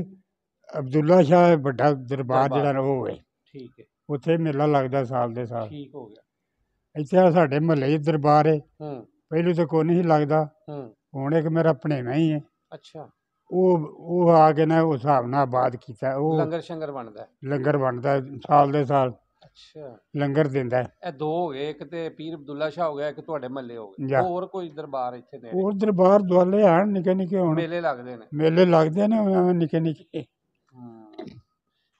ਅਬਦੁੱਲਾ ਸ਼ਾਹ ਵੱਡਾ ਦਰਬਾਰ ਜਿਹੜਾ ਉਹ ਹੈ ਠੀਕ ਹੈ ਉੱਥੇ ਮੇਲਾ ਲੱਗਦਾ ਸਾਲ ਦੇ ਸਾਲ ਠੀਕ ਹੋ ਗਿਆ ਇੱਥੇ ਆ ਸਾਡੇ ਮਹੱਲੇ ਦੇ ਦਰਬਾਰ ਹੈ ਹੂੰ ਪਹਿਲੂ ਤਾਂ ਕੋਈ ਨਹੀਂ ਲੱਗਦਾ ਹੂੰ ਹੁਣ ਇੱਕ ਮੇਰਾ ਨਾ ਹੀ ਹੈ ਅੱਛਾ ਉਹ ਉਹ ਆ ਕੇ ਨਾ ਉਹ ਹਿਸਾਬ ਨਾਲ ਬਾਤ ਕੀਤਾ ਉਹ ਲੰਗਰ ਸ਼ੰਗਰ ਬਣਦਾ ਲੰਗਰ ਬਣਦਾ ਸਾਲ ਦੇ ਸਾਲ ਅੱਛਾ ਲੰਗਰ ਦਿੰਦਾ ਹੈ ਇਹ ਦੋ ਹੋ ਗਏ ਇੱਕ ਤੇ ਪੀਰ ਅਬਦੁੱਲਾ ਸ਼ਾਹ ਹੋ ਗਿਆ ਇੱਕ ਤੁਹਾਡੇ ਮੱਲੇ ਹੋ ਗਏ ਹੋਰ ਕੋਈ ਦਰਬਾਰ ਇੱਥੇ ਦੇ ਹੋਰ ਦਰਬਾਰ ਦੁਆਲੇ ਆਣ ਨਿਕੇ ਨਿਕੇ ਹੁਣ ਮੇਲੇ ਲੱਗਦੇ ਨੇ ਮੇਲੇ ਲੱਗਦੇ ਨੇ ਉਹਨਾਂ ਨਿਕੇ ਨਿਕੇ ਹਾਂ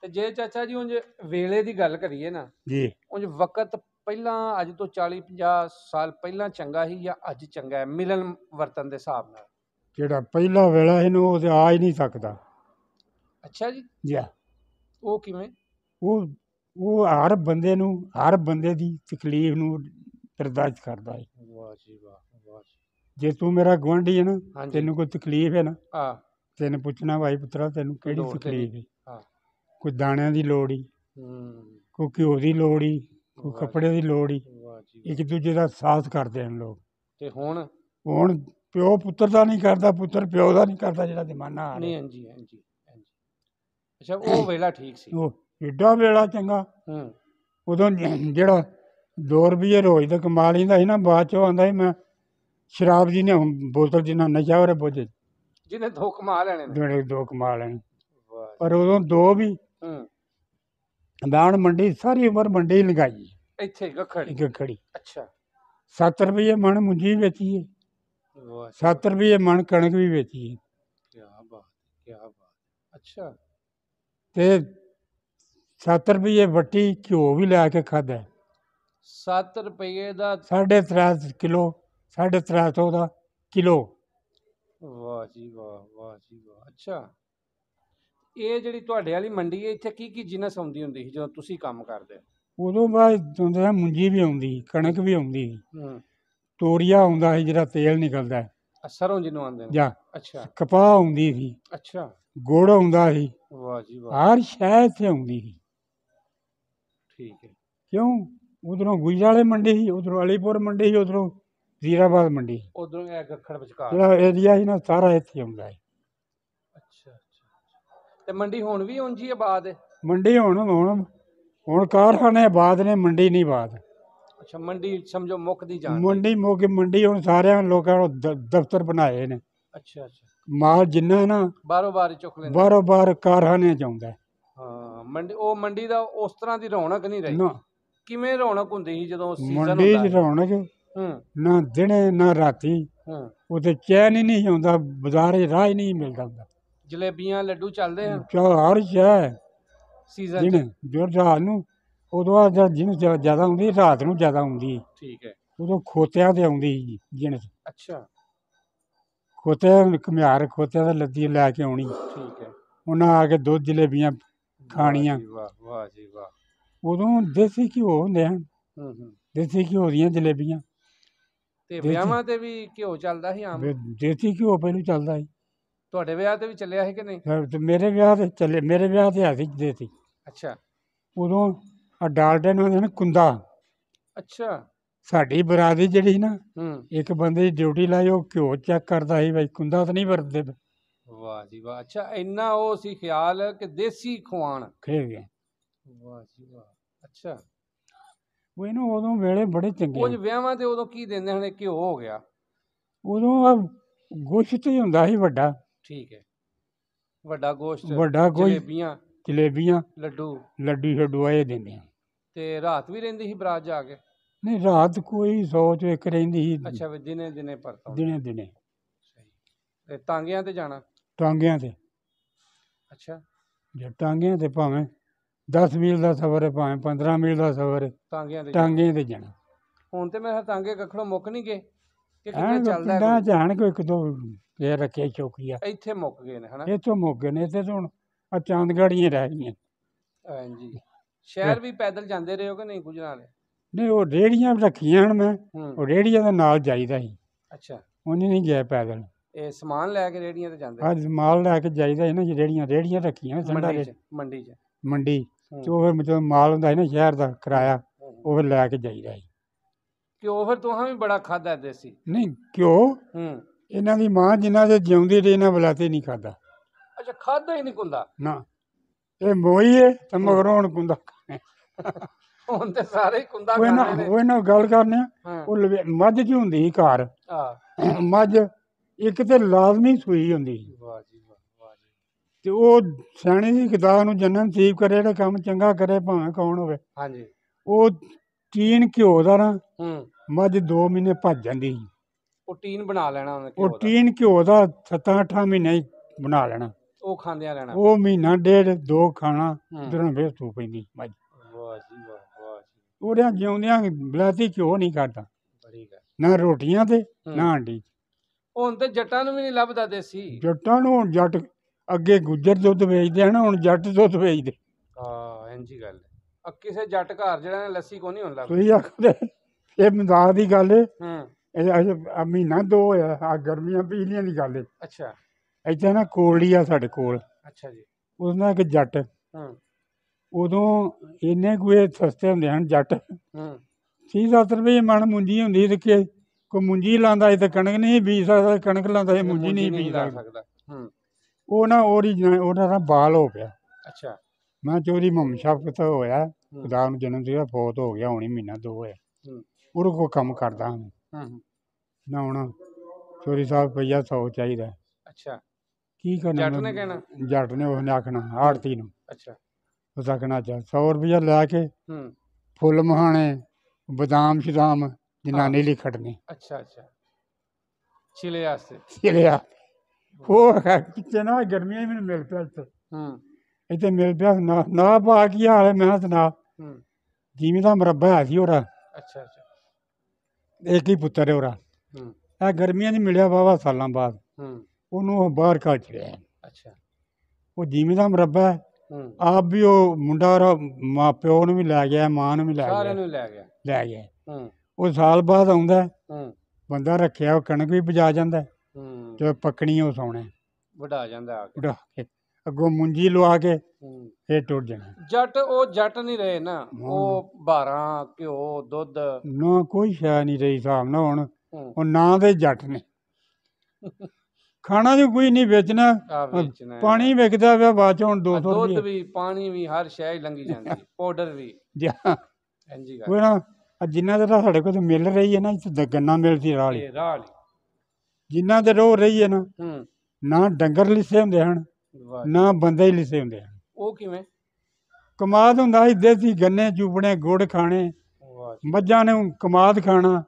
ਤੇ ਜੇ ਚਾਚਾ ਜੀ ਉਂਝ ਵੇਲੇ ਦੀ ਗੱਲ ਕਰੀਏ ਨਾ ਜੀ ਉਂਝ ਵਕਤ ਪਹਿਲਾਂ ਅੱਜ ਤੋਂ 40 50 ਸਾਲ ਪਹਿਲਾਂ ਚੰਗਾ ਸੀ ਜਾਂ ਅੱਜ ਚੰਗਾ ਹੈ ਮਿਲਨ ਵਰਤਨ ਦੇ ਹਿਸਾਬ ਨਾਲ ਜਿਹੜਾ ਪਹਿਲਾ ਵੇਲਾ ਸੀ ਉਹ ਤੇ ਆ ਹੀ ਨਹੀਂ ਸਕਦਾ ਅੱਛਾ ਜੀ ਜੀ ਉਹ ਕਿਵੇਂ ਉਹ ਉਹ ਹਰ ਬੰਦੇ ਨੂੰ ਹਰ ਬੰਦੇ ਦੀ ਤਕਲੀਫ ਨੂੰ ਬਰਦਾਸ਼ਤ ਕਰਦਾ ਹੈ ਵਾਹ ਜੀ ਵਾਹ ਵਾਹ ਜੇ ਤੂੰ ਮੇਰਾ ਗਵੰਡੀ ਹੈ ਨਾ ਤੈਨੂੰ ਕੋਈ ਤਕਲੀਫ ਹੈ ਨਾ ਹਾਂ ਤੈਨੂੰ ਪੁੱਛਣਾ ਭਾਈ ਪੁੱਤਰਾ ਤੈਨੂੰ ਕਿਹੜੀ ਤਕਲੀਫ ਹੈ ਹਾਂ। ਕੋਈ ਦਾਣਿਆਂ ਦੀ ਲੋੜ ਹੀ ਹੂੰ ਕੋਈ ਘਿਓ ਦੀ ਲੋੜ ਹੀ ਕੋਈ ਕੱਪੜੇ ਦੀ ਲੋੜ ਹੀ ਵਾਹ ਜੀ ਇੱਕ ਦੂਜੇ ਦਾ ਸਾਥ ਕਰਦੇ ਹਨ ਲੋਕ ਤੇ ਹੁਣ ਹੁਣ ਪਿਓ ਪੁੱਤਰ ਦਾ ਨਹੀਂ ਕਰਦਾ ਪੁੱਤਰ ਪਿਓ ਦਾ ਨਹੀਂ ਕਰਦਾ ਜਿਹੜਾ ਦਿਮਾਨਾ ਆ ਨਹੀਂ ਹਾਂਜੀ ਹਾਂਜੀ ਅੱਛਾ ਉਹ ਵੇਲਾ ਠੀਕ ਸੀ ਉਹ ਏਡਾ ਵੇਲਾ ਚੰਗਾ ਹੂੰ ਉਦੋਂ ਜਿਹੜਾ 2 ਰੁਪਏ ਰੋਜ਼ ਦਾ ਕਮਾ ਲੈਂਦਾ ਸੀ ਨਾ ਬਾਅਦ ਚੋਂ ਆਂਦਾ ਸੀ ਮੈਂ ਸ਼ਰਾਬ ਦੀ ਨੇ ਬੋਤਲ ਜਿੰਨਾ ਨਸ਼ਾ ਉਹਦੇ ਬੋਝ ਜਿਹਨੇ ਦੋ ਕਮਾ ਲੈਣੇ ਨੇ ਜਿਹੜੇ ਦੋ ਕਮਾ ਲੈਣੇ ਪਰ ਉਦੋਂ ਦੋ ਵੀ ਹਾਂ ਦਾਣ ਮੰਡੀ ਸਾਰੀ ਉਮਰ ਮੰਡੀ ਲਗਾਈ ਇੱਥੇ ਗੱਖੜੀ ਗੱਖੜੀ ਅੱਛਾ 7 ਰੁਪਏ ਮਣ ਮੁੰਜੀ ਵੇਚੀ ਹੈ 7 ਰੁਪਏ ਮਣ ਕਣਕ ਵੀ ਵੇਚੀ ਹੈ ਕੀ ਬਾਤ ਕੀ ਬਾਤ ਅੱਛਾ ਤੇ 7 ਰੁਪਏ ਵੱਟੀ ਘਿਓ ਵੀ ਲੈ ਕੇ ਖਾਦਾ 7 ਰੁਪਏ ਦਾ 3.5 ਕਿਲੋ 3.5 ਦਾ ਕਿਲੋ ਵਾਹ ਜੀ ਵਾਹ ਵਾਹ ਜੀ ਵਾਹ ਅੱਛਾ ਇਹ ਜਿਹੜੀ ਤੁਹਾਡੇ ਵਾਲੀ ਮੰਡੀ ਹੈ ਇੱਥੇ ਕੀ ਕੀ ਜਿਨਸ ਆਉਂਦੀ ਹੁੰਦੀ ਸੀ ਜਦੋਂ ਤੁਸੀਂ ਕੰਮ ਕਰਦੇ ਉਦੋਂ ਬਾਅਦ ਹੁੰਦਾ ਮੁੰਜੀ ਵੀ ਆਉਂਦੀ ਕਣਕ ਵੀ ਆਉਂਦੀ ਹੂੰ ਤੋਰੀਆ ਆਉਂਦਾ ਸੀ ਜਿਹੜਾ ਤੇਲ ਨਿਕਲਦਾ ਸਰੋਂ ਜਿਹਨੂੰ ਆਉਂਦੇ ਨੇ ਜਾਂ ਅੱਛਾ ਕਪਾਹ ਆਉਂਦੀ ਸੀ ਅੱਛਾ ਗੁੜ ਆਉਂਦਾ ਸੀ ਵਾਹ ਜੀ ਵਾਹ ਹਰ ਸ਼ੈ ਇੱਥੇ ਆਉਂਦੀ ਸੀ ਠੀਕ ਹੈ ਕਿਉਂ ਉਧਰੋਂ ਗੁਜਰਾਲੇ ਮੰਡੀ ਸੀ ਉਧਰੋਂ ਅਲੀਪੁਰ ਮੰਡੀ ਸੀ ਉਧਰੋਂ ਜ਼ੀਰਾਬਾਦ ਮੰਡੀ ਉਧਰੋਂ ਇਹ ਗੱਖੜ ਵਿਚਕਾਰ ਜਿਹੜਾ ਏਰੀਆ ਸੀ ਨਾ ਸਾਰਾ ਇੱਥੇ ਆਉਂਦਾ ਹੈ ਅੱਛਾ ਅੱਛਾ। ਤੇ ਮੰਡੀ ਹੁਣ ਵੀ ਉੰਜੀ ਆਬਾਦ ਹੈ ਮੰਡੀ ਹੁਣ ਹੁਣ ਹੁਣ ਕਾਰਖਾਨੇ ਆਬਾਦ ਨੇ ਮੰਡੀ ਨਹੀਂ ਬਾਦ ਅੱਛਾ ਮੰਡੀ ਸਮਝੋ ਮੁੱਕਦੀ ਜਾਣ ਡਈ। ਮੰਡੀ ਮੁੱਕ ਗਈ, ਮੰਡੀ ਹੁਣ ਸਾਰਿਆਂ ਲੋਕਾਂ ਨੂੰ ਦਫ਼ਤਰ ਬਣਾਏ ਨੇ ਅੱਛਾ ਅੱਛਾ ਮਾਲ ਜਿੰਨਾ ਨਾ ਬਾਰੋ ਬਾਰ ਚੁੱਕ ਲੈਂਦੇ ਬਾਰੋ ਬਾਰ ਕਾਰਖਾਨੇ ਚ ਆਉਂਦਾ ਹੈ। ਮੰਡੀ ਉਹ ਮੰਡੀ ਦਾ ਉਸ ਤਰ੍ਹਾਂ ਦੀ ਰੌਣਕ ਨਹੀਂ ਰਹੀ ਨਾ ਕਿਵੇਂ ਰੌਣਕ ਹੁੰਦੀ ਸੀ ਜਦੋਂ ਸੀਜ਼ਨ ਮੰਡੀ ਹੁੰਦਾ ਰੌਣਕ ਹੂੰ ਨਾ ਦਿਨੇ ਨਾ ਰਾਤੀ ਹੂੰ ਤੇ ਚੈਨ ਹੀ ਨਹੀਂ ਆਉਂਦਾ 'ਚ ਰਾਹ ਹੀ ਨਹੀਂ ਮਿਲਦਾ ਹੁੰਦਾ ਜਲੇਬੀਆਂ ਲੱਡੂ ਚੱਲਦੇ ਆ ਚਾ ਹਰ ਸ਼ੈ ਸੀਜ਼ਨ ਜਿਹੜਾ ਜਿਹਨੇ ਨੂੰ ਉਦੋਂ ਆ ਜਦ ਜਿਹਨੂੰ ਜ਼ਿਆਦਾ ਹੁੰਦੀ ਰਾਤ ਨੂੰ ਜ਼ਿਆਦਾ ਹੁੰਦੀ ਠੀਕ ਹੈ ਉਦੋਂ ਖੋਤਿਆਂ ਤੇ ਆਉਂਦੀ ਜਿੰਨ ਅੱਛਾ ਖੋਤੇ ਕਮਿਆਰ ਖੋਤਿਆਂ ਦਾ ਲੱਦੀ ਲੈ ਕੇ ਆਉਣੀ ਠੀਕ ਹੈ ਉਹਨਾਂ ਆ ਕੇ ਦੁੱਧ ਜਲੇਬੀਆਂ ਖਾਣੀਆਂ ਵਾਹ ਵਾਹ ਜੀ ਵਾਹ ਉਦੋਂ ਦੇਸੀ ਕੀ ਹੁੰਦੇ ਹਨ ਹੂੰ ਹੂੰ ਦੇਸੀ ਕੀ ਹੋਦੀਆਂ ਜਲੇਬੀਆਂ ਤੇ ਵਿਆਹਾਂ ਤੇ ਵੀ ਘਿਓ ਚੱਲਦਾ ਸੀ ਆਮ ਫਿਰ ਦੇਸੀ ਘਿਓ ਪਹਿਲੂ ਚੱਲਦਾ ਸੀ ਤੁਹਾਡੇ ਵਿਆਹ ਤੇ ਵੀ ਚੱਲਿਆ ਸੀ ਕਿ ਨਹੀਂ ਫਿਰ ਤੇ ਮੇਰੇ ਵਿਆਹ ਤੇ ਚੱਲੇ ਮੇਰੇ ਵਿਆਹ ਤੇ ਆਸੀ ਦੇਸੀ ਅੱਛਾ ਉਦੋਂ ਆ ਡਾਲਡਨ ਹੁੰਦੇ ਨੇ ਕੁੰਦਾ ਅੱਛਾ ਸਾਡੀ ਬਰਾਦੀ ਜਿਹੜੀ ਨਾ ਇੱਕ ਬੰਦੇ ਦੀ ਡਿਊਟੀ ਲਾਇਓ ਘਿਓ ਚੈੱਕ ਕਰਦਾ ਸੀ ਬਈ ਕੁੰਦਾ ਤਾਂ ਨਹੀਂ ਵਰਤਦੇ ਵਾਹ ਜੀ ਵਾਹ ਅੱਛਾ ਇੰਨਾ ਉਹ ਸੀ ਖਿਆਲ ਕਿ ਦੇਸੀ ਖਵਾਣ ਠੀਕ ਹੈ ਵਾਹ ਜੀ ਵਾਹ ਅੱਛਾ ਉਹ ਇਹਨੂੰ ਉਦੋਂ ਵੇਲੇ ਬੜੇ ਚੰਗੇ ਕੁਝ ਵਿਆਹਾਂ ਤੇ ਉਦੋਂ ਕੀ ਦਿੰਦੇ ਹਣੇ ਘਿਓ ਹੋ ਗਿਆ ਉਦੋਂ ਆ ਗੋਸ਼ਤ ਹੀ ਹੁੰਦਾ ਸੀ ਵੱਡਾ ਠੀਕ ਹੈ ਵੱਡਾ ਗੋਸ਼ਤ ਵੱਡਾ ਗੋਸ਼ਤ ਜਲੇਬੀਆਂ ਜਲੇਬੀਆਂ ਲੱਡੂ ਲੱਡੂ ਛੱਡੂ ਆਏ ਦਿੰਦੇ ਆ ਤੇ ਰਾਤ ਵੀ ਰਹਿੰਦੀ ਸੀ ਬਰਾਤ ਜਾ ਕੇ ਨਹੀਂ ਰਾਤ ਕੋਈ ਸੋਚ ਇੱਕ ਰਹਿੰਦੀ ਸੀ ਅੱਛਾ ਵੀ ਦਿਨੇ ਦਿਨੇ ਪਰਤਾ ਦਿਨੇ ਦਿਨੇ ਤੇ ਤਾਂਗਿਆਂ ਤੇ ਜਾਣਾ ਟਾਂਗਿਆਂ ਤੇ ਅੱਛਾ ਜੇ ਟਾਂਗਿਆਂ ਤੇ ਭਾਵੇਂ 10 ਮੀਲ ਦਾ ਸਫ਼ਰ ਹੈ ਭਾਵੇਂ 15 ਮੀਲ ਦਾ ਸਫ਼ਰ ਹੈ ਟਾਂਗਿਆਂ ਤੇ ਟਾਂਗਿਆਂ ਤੇ ਜਾਣਾ ਹੁਣ ਤੇ ਮੈਂ ਟਾਂਗੇ ਕੱਖੜੋਂ ਮੁੱਕ ਨਹੀਂ ਗਏ ਕਿ ਕਿੱਥੇ ਚੱਲਦਾ ਹੈ ਨਾ ਜਾਣ ਕੋਈ ਇੱਕ ਦੋ ਇਹ ਰੱਖੇ ਆ ਇੱਥੇ ਮੁੱਕ ਗਏ ਨੇ ਹਨਾ ਇੱਥੋਂ ਮੁੱਕ ਗਏ ਨੇ ਇੱਥੇ ਤੋਂ ਹੁਣ ਆ ਚਾਂਦਗੜੀਆਂ ਰਹਿ ਗਈਆਂ ਹਾਂਜੀ ਸ਼ਹਿਰ ਵੀ ਪੈਦਲ ਜਾਂਦੇ ਰਹੇ ਹੋ ਕਿ ਨਹੀਂ ਗੁਜਰਾਲ ਨਹੀਂ ਉਹ ਰੇੜੀਆਂ ਰੱਖੀਆਂ ਹਨ ਮੈਂ ਉਹ ਰੇੜੀਆਂ ਦੇ ਨਾਲ ਜਾਈਦਾ ਸੀ ਅੱਛਾ ਉਹਨੇ ਨਹੀਂ ਗਿਆ ਪੈਦਲ ਇਹ ਸਮਾਨ ਲੈ ਕੇ ਰੇੜੀਆਂ ਤੇ ਜਾਂਦੇ ਹਾਂ ਮਾਲ ਲੈ ਕੇ ਜਾਈਦਾ ਇਹਨਾਂ ਜਿਹੜੀਆਂ ਰੇੜੀਆਂ ਰੇੜੀਆਂ ਰੱਖੀਆਂ ਸੰਡਾ ਮੰਡੀ ਚ ਮੰਡੀ ਚ ਮੰਡੀ ਤੇ ਫਿਰ ਮਤਲਬ ਮਾਲ ਹੁੰਦਾ ਹੈ ਨਾ ਸ਼ਹਿਰ ਦਾ ਕਿਰਾਇਆ ਉਹ ਫਿਰ ਲੈ ਕੇ ਜਾਈਦਾ ਹੈ ਕਿਉਂ ਫਿਰ ਤੁਹਾਂ ਵੀ ਬੜਾ ਖਾਦਾ ਦੇਸੀ ਨਹੀਂ ਕਿਉਂ ਹੂੰ ਇਹਨਾਂ ਦੀ ਮਾਂ ਜਿਨ੍ਹਾਂ ਦੇ ਜਿਉਂਦੀ ਰਹੀ ਇਹਨਾਂ ਬੁਲਾਤੇ ਨਹੀਂ ਖਾਦਾ ਅੱਛਾ ਖਾਦਾ ਹੀ ਨਹੀਂ ਕੁੰਦਾ ਨਾ ਇਹ ਮੋਈ ਏ ਤੇ ਮਗਰੋਂ ਹੁਣ ਕੁੰਦਾ ਹੁਣ ਤੇ ਸਾਰੇ ਹੀ ਕੁੰਦਾ ਕਰਦੇ ਨੇ ਉਹ ਇਹਨਾਂ ਗੱਲ ਕਰਨੇ ਆ ਉਹ ਮੱਝ ਜੀ ਹੁੰਦੀ ਘਰ ਹਾਂ ਮੱਝ ਇੱਕ ਤੇ ਲਾਜ਼ਮੀ ਸੂਈ ਹੁੰਦੀ ਸੀ ਵਾਹ ਜੀ ਵਾਹ ਤੇ ਉਹ ਸਿਆਣੇ ਦੀ ਕਿਤਾਬ ਨੂੰ ਜਨਨ ਨਸੀਬ ਕਰੇ ਜਿਹੜਾ ਕੰਮ ਚੰਗਾ ਕਰੇ ਭਾਵੇਂ ਕੌਣ ਹੋਵੇ ਹਾਂਜੀ ਉਹ ਟੀਨ ਘਿਓ ਦਾ ਨਾ ਹੂੰ ਮੱਝ 2 ਮਹੀਨੇ ਭੱਜ ਜਾਂਦੀ ਸੀ ਉਹ ਟੀਨ ਬਣਾ ਲੈਣਾ ਉਹਨੇ ਉਹ ਟੀਨ ਘਿਓ ਦਾ 7-8 ਮਹੀਨੇ ਹੀ ਬਣਾ ਲੈਣਾ ਉਹ ਖਾਂਦਿਆਂ ਰਹਿਣਾ ਉਹ ਮਹੀਨਾ ਡੇਢ ਦੋ ਖਾਣਾ ਹੂੰ। ਦਰਾਂ ਫੇਰ ਸੂ ਪੈਂਦੀ ਮੱਝ ਵਾਹ ਜੀ ਵਾਹ ਵਾਹ ਜੀ ਉਹਦੇ ਜਿਉਂਦਿਆਂ ਬਲਾਤੀ ਘਿਓ ਨਹੀਂ ਕਰਦਾ ਬੜੀ ਗੱਲ ਨਾ ਰੋਟੀਆਂ ਤੇ ਨਾ ਆਂਡੀ ਹੁਣ ਤੇ ਜੱਟਾਂ ਨੂੰ ਵੀ ਨਹੀਂ ਲੱਭਦਾ ਦੇਸੀ ਜੱਟਾਂ ਨੂੰ ਹੁਣ ਜੱਟ ਅੱਗੇ ਗੁੱਜਰ ਦੁੱਧ ਵੇਚਦੇ ਹਨ ਹੁਣ ਜੱਟ ਦੁੱਧ ਵੇਚਦੇ ਹਾਂ ਇੰਜੀ ਗੱਲ ਆ ਕਿਸੇ ਜੱਟ ਘਰ ਜਿਹੜਾ ਨੇ ਲੱਸੀ ਕੋ ਨਹੀਂ ਹੁਣ ਲੱਭਦਾ ਤੁਸੀਂ ਆਖਦੇ ਇਹ ਮਜ਼ਾਕ ਦੀ ਗੱਲ ਹੈ ਹਾਂ ਇਹ ਮਹੀਨਾ ਦੋ ਹੋਇਆ ਆ ਗਰਮੀਆਂ ਪਿਛਲੀਆਂ ਦੀ ਗੱਲ ਹੈ ਅੱਛਾ ਇੱਥੇ ਨਾ ਕੋਲੀ ਆ ਸਾਡੇ ਕੋਲ ਅੱਛਾ ਜੀ ਉਹਨਾਂ ਇੱਕ ਜੱਟ ਹਾਂ ਉਦੋਂ ਇੰਨੇ ਗੁਏ ਸਸਤੇ ਹੁੰਦੇ ਹਨ ਜੱਟ ਹਾਂ 30 ਰੁਪਏ ਮਣ ਮੁੰਜੀ ਹੁੰਦੀ ਰਕੇ ਕਿ ਕੋ ਮੁੰਜੀ ਲਾਂਦਾ ਇਹ ਤਾਂ ਕਣਕ ਨਹੀਂ ਬੀਜ ਸਕਦਾ ਕਣਕ ਲਾਂਦਾ ਇਹ ਮੁੰਜੀ ਨਹੀਂ ਬੀਜ ਸਕਦਾ ਹੂੰ ਉਹ ਨਾ ਉਹਦੀ ਉਹਦਾ ਨਾ ਬਾਲ ਹੋ ਪਿਆ ਅੱਛਾ ਮੈਂ ਚੋਰੀ ਮੁਹੰਮਦ ਹੋਇਆ ਖੁਦਾ ਨੂੰ ਜਨਮ ਸੀਗਾ ਫੌਤ ਹੋ ਗਿਆ ਹੁਣੀ ਮਹੀਨਾ ਦੋ ਹੋਇਆ ਉਹ ਕੋ ਕੰਮ ਕਰਦਾ ਹਾਂ ਹੂੰ ਨਾ ਹੁਣ ਚੋਰੀ ਸਾਹਿਬ ਪਈਆ 100 ਚਾਹੀਦਾ ਅੱਛਾ ਕੀ ਕਰਨਾ ਜੱਟ ਨੇ ਕਹਿਣਾ ਜੱਟ ਨੇ ਉਹਨੇ ਆਖਣਾ ਆੜਤੀ ਨੂੰ ਅੱਛਾ ਉਹ ਆਖਣਾ ਚਾਹ 100 ਰੁਪਇਆ ਲੈ ਕੇ ਹੂੰ ਫੁੱਲ ਮਹਾਣੇ ਬਦਾਮ ਸ਼ਦਾਮ ਜਨਾਨੀ ਲਈ ਖੜਨੀ ਅੱਛਾ ਅੱਛਾ ਛਿਲੇ ਛਿਲੇ ਆ ਉਹ ਕਿਤੇ ਨਾ ਗਰਮੀਆਂ ਹੀ ਮੈਨੂੰ ਮਿਲ ਪਿਆ ਇੱਥੇ ਹਾਂ ਇੱਥੇ ਮਿਲ ਪਿਆ ਨਾ ਨਾ ਪਾ ਕੀ ਹਾਲ ਹੈ ਮੈਂ ਸੁਣਾ ਹੂੰ ਜਿਵੇਂ ਦਾ ਮਰੱਬਾ ਹੈ ਸੀ ਹੋਰਾ ਅੱਛਾ ਅੱਛਾ ਇੱਕ ਹੀ ਪੁੱਤਰ ਹੈ ਹੋਰਾ ਹੂੰ ਇਹ ਗਰਮੀਆਂ ਨਹੀਂ ਮਿਲਿਆ ਬਾਬਾ ਸਾਲਾਂ ਬਾਅਦ ਹੂੰ ਉਹਨੂੰ ਬਾਹਰ ਕੱਢ ਛੜਿਆ ਅੱਛਾ ਉਹ ਜਿਵੇਂ ਦਾ ਮਰੱਬਾ ਹੈ ਹੂੰ ਆਪ ਵੀ ਉਹ ਮੁੰਡਾ ਰ ਮਾਂ ਪਿਓ ਨੂੰ ਵੀ ਲੈ ਗਿਆ ਮਾਂ ਨੂੰ ਵੀ ਲੈ ਗਿਆ ਸਾਰਿਆਂ ਨੂੰ ਲੈ ਗਿਆ ਲੈ ਗਿਆ ਹੂੰ ਉਹ ਸਾਲ ਬਾਅਦ ਆਉਂਦਾ ਬੰਦਾ ਰੱਖਿਆ ਉਹ ਕਣਕ ਵੀ ਬਜਾ ਜਾਂਦਾ ਹੈ। ਪੱਕਣੀ ਉਹ ਸੌਣਾ ਹੈ। ਵਡਾ ਜਾਂਦਾ ਆ ਕੇ ਕੇ ਅੱਗੋਂ ਮੁੰਜੀ ਲਵਾ ਕੇ ਫੇਰ ਇਹ ਟੁੱਟ ਜਾਣਾ ਜੱਟ ਉਹ ਜੱਟ ਨਹੀਂ ਰਹੇ ਨਾ ਉਹ ਬਾਰਾਂ ਘਿਓ ਦੁੱਧ ਨਾ ਕੋਈ ਸ਼ਾਇ ਨਹੀਂ ਰਹੀ ਹਿਸਾਬ ਨਾ ਹੁਣ ਉਹ ਨਾਂ ਦੇ ਜੱਟ ਨੇ ਖਾਣਾ ਵੀ ਕੋਈ ਨਹੀਂ ਵੇਚਣਾ ਪਾਣੀ ਵਿਕਦਾ ਵਾ ਬਾਅਦ ਚ ਹੁਣ 200 ਦੁੱਧ ਵੀ ਪਾਣੀ ਵੀ ਹਰ ਸ਼ੈ ਲੰਗੀ ਜਾਂਦੀ ਪਾਊਡਰ ਵੀ ਹਾਂ ਹਾਂਜੀ ਗੱਲ ਕੋਈ ਨਾ ਆ ਜਿੰਨਾ ਦੇ ਤਾਂ ਸਾਡੇ ਕੋਲ ਮਿਲ ਰਹੀ ਹੈ ਨਾ ਇਸ ਤਾਂ ਗੰਨਾ ਮਿਲਦੀ ਰਾਲੀ ਇਹ ਰਾਹ ਲਈ ਦੇ ਰੋ ਰਹੀ ਹੈ ਨਾ ਹੂੰ ਨਾ ਡੰਗਰ ਲਿਸੇ ਹੁੰਦੇ ਹਨ ਨਾ ਬੰਦੇ ਹੀ ਲਿਸੇ ਹੁੰਦੇ ਹਨ ਉਹ ਕਿਵੇਂ ਕਮਾਦ ਹੁੰਦਾ ਸੀ ਦੇਸੀ ਗੰਨੇ ਜੂਪਣੇ ਗੁੜ ਖਾਣੇ ਵਾਹ ਮੱਜਾਂ ਮੱਝਾਂ ਨੇ ਕਮਾਦ ਖਾਣਾ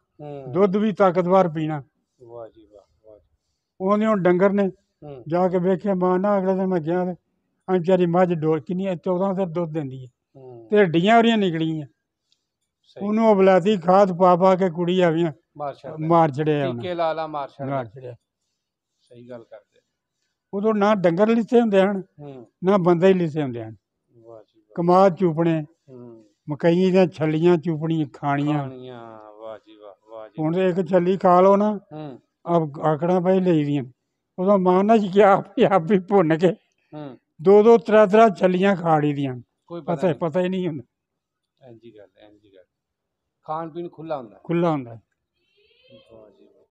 ਦੁੱਧ ਵੀ ਤਾਕਤਵਰ ਪੀਣਾ ਵਾਹ ਜੀ ਵਾਹ ਵਾਹ ਉਹਨੇ ਉਹ ਡੰਗਰ ਨੇ ਜਾ ਕੇ ਵੇਖਿਆ ਮਾਂ ਨਾ ਅਗਲੇ ਦਿਨ ਮੈਂ ਗਿਆ ਤੇ ਮੱਝ ਡੋਲ ਕਿੰਨੀ 14 ਸਿਰ ਦੁੱਧ ਦਿੰਦੀ ਹੈ ਤੇ ਹੱਡੀਆਂ ਹੋਰੀਆਂ ਨਿਕਲੀਆਂ ਉਹਨੂੰ ਉਹ ਖਾਦ ਪਾ ਪਾ ਕੇ ਕੁੜੀ ਆਵੀਆਂ ਮਾਰ ਮਾਰ ਛੜਿਆ ਟੀਕੇ ਲਾ ਲਾ ਮਾਰ ਛੜਿਆ ਸਹੀ ਗੱਲ ਕਰਦੇ ਉਦੋਂ ਨਾ ਡੰਗਰ ਲਿੱਤੇ ਹੁੰਦੇ ਹਨ ਨਾ ਬੰਦੇ ਹੀ ਲਿੱਤੇ ਹੁੰਦੇ ਹਨ ਕਮਾਦ ਚੂਪਣੇ ਹੂੰ ਮਕਈ ਦੀਆਂ ਛੱਲੀਆਂ ਚੂਪਣੀਆਂ ਖਾਣੀਆਂ ਹੁਣ ਇੱਕ ਛੱਲੀ ਖਾ ਲੋ ਨਾ ਹੂੰ ਆਪ ਆਕੜਾਂ ਪਈ ਲਈ ਦੀਆਂ ਉਦੋਂ ਮਾਂ ਨਾ ਜੀ ਕਿਹਾ ਆਪੇ ਆਪ ਹੀ ਭੁੰਨ ਕੇ ਦੋ ਦੋ ਤਰਾ ਤਰਾ ਛੱਲੀਆਂ ਖਾ ਲਈ ਦੀਆਂ ਕੋਈ ਪਤਾ ਪਤਾ ਹੀ ਨਹੀਂ ਹੁੰਦਾ ਜੀ ਗੱਲ ਐਂ ਖਾਣ ਪੀਣ ਖੁੱਲਾ ਹੁੰਦਾ ਹੈ। ਖੁੱਲਾ ਹੁੰਦਾ ਹੈ।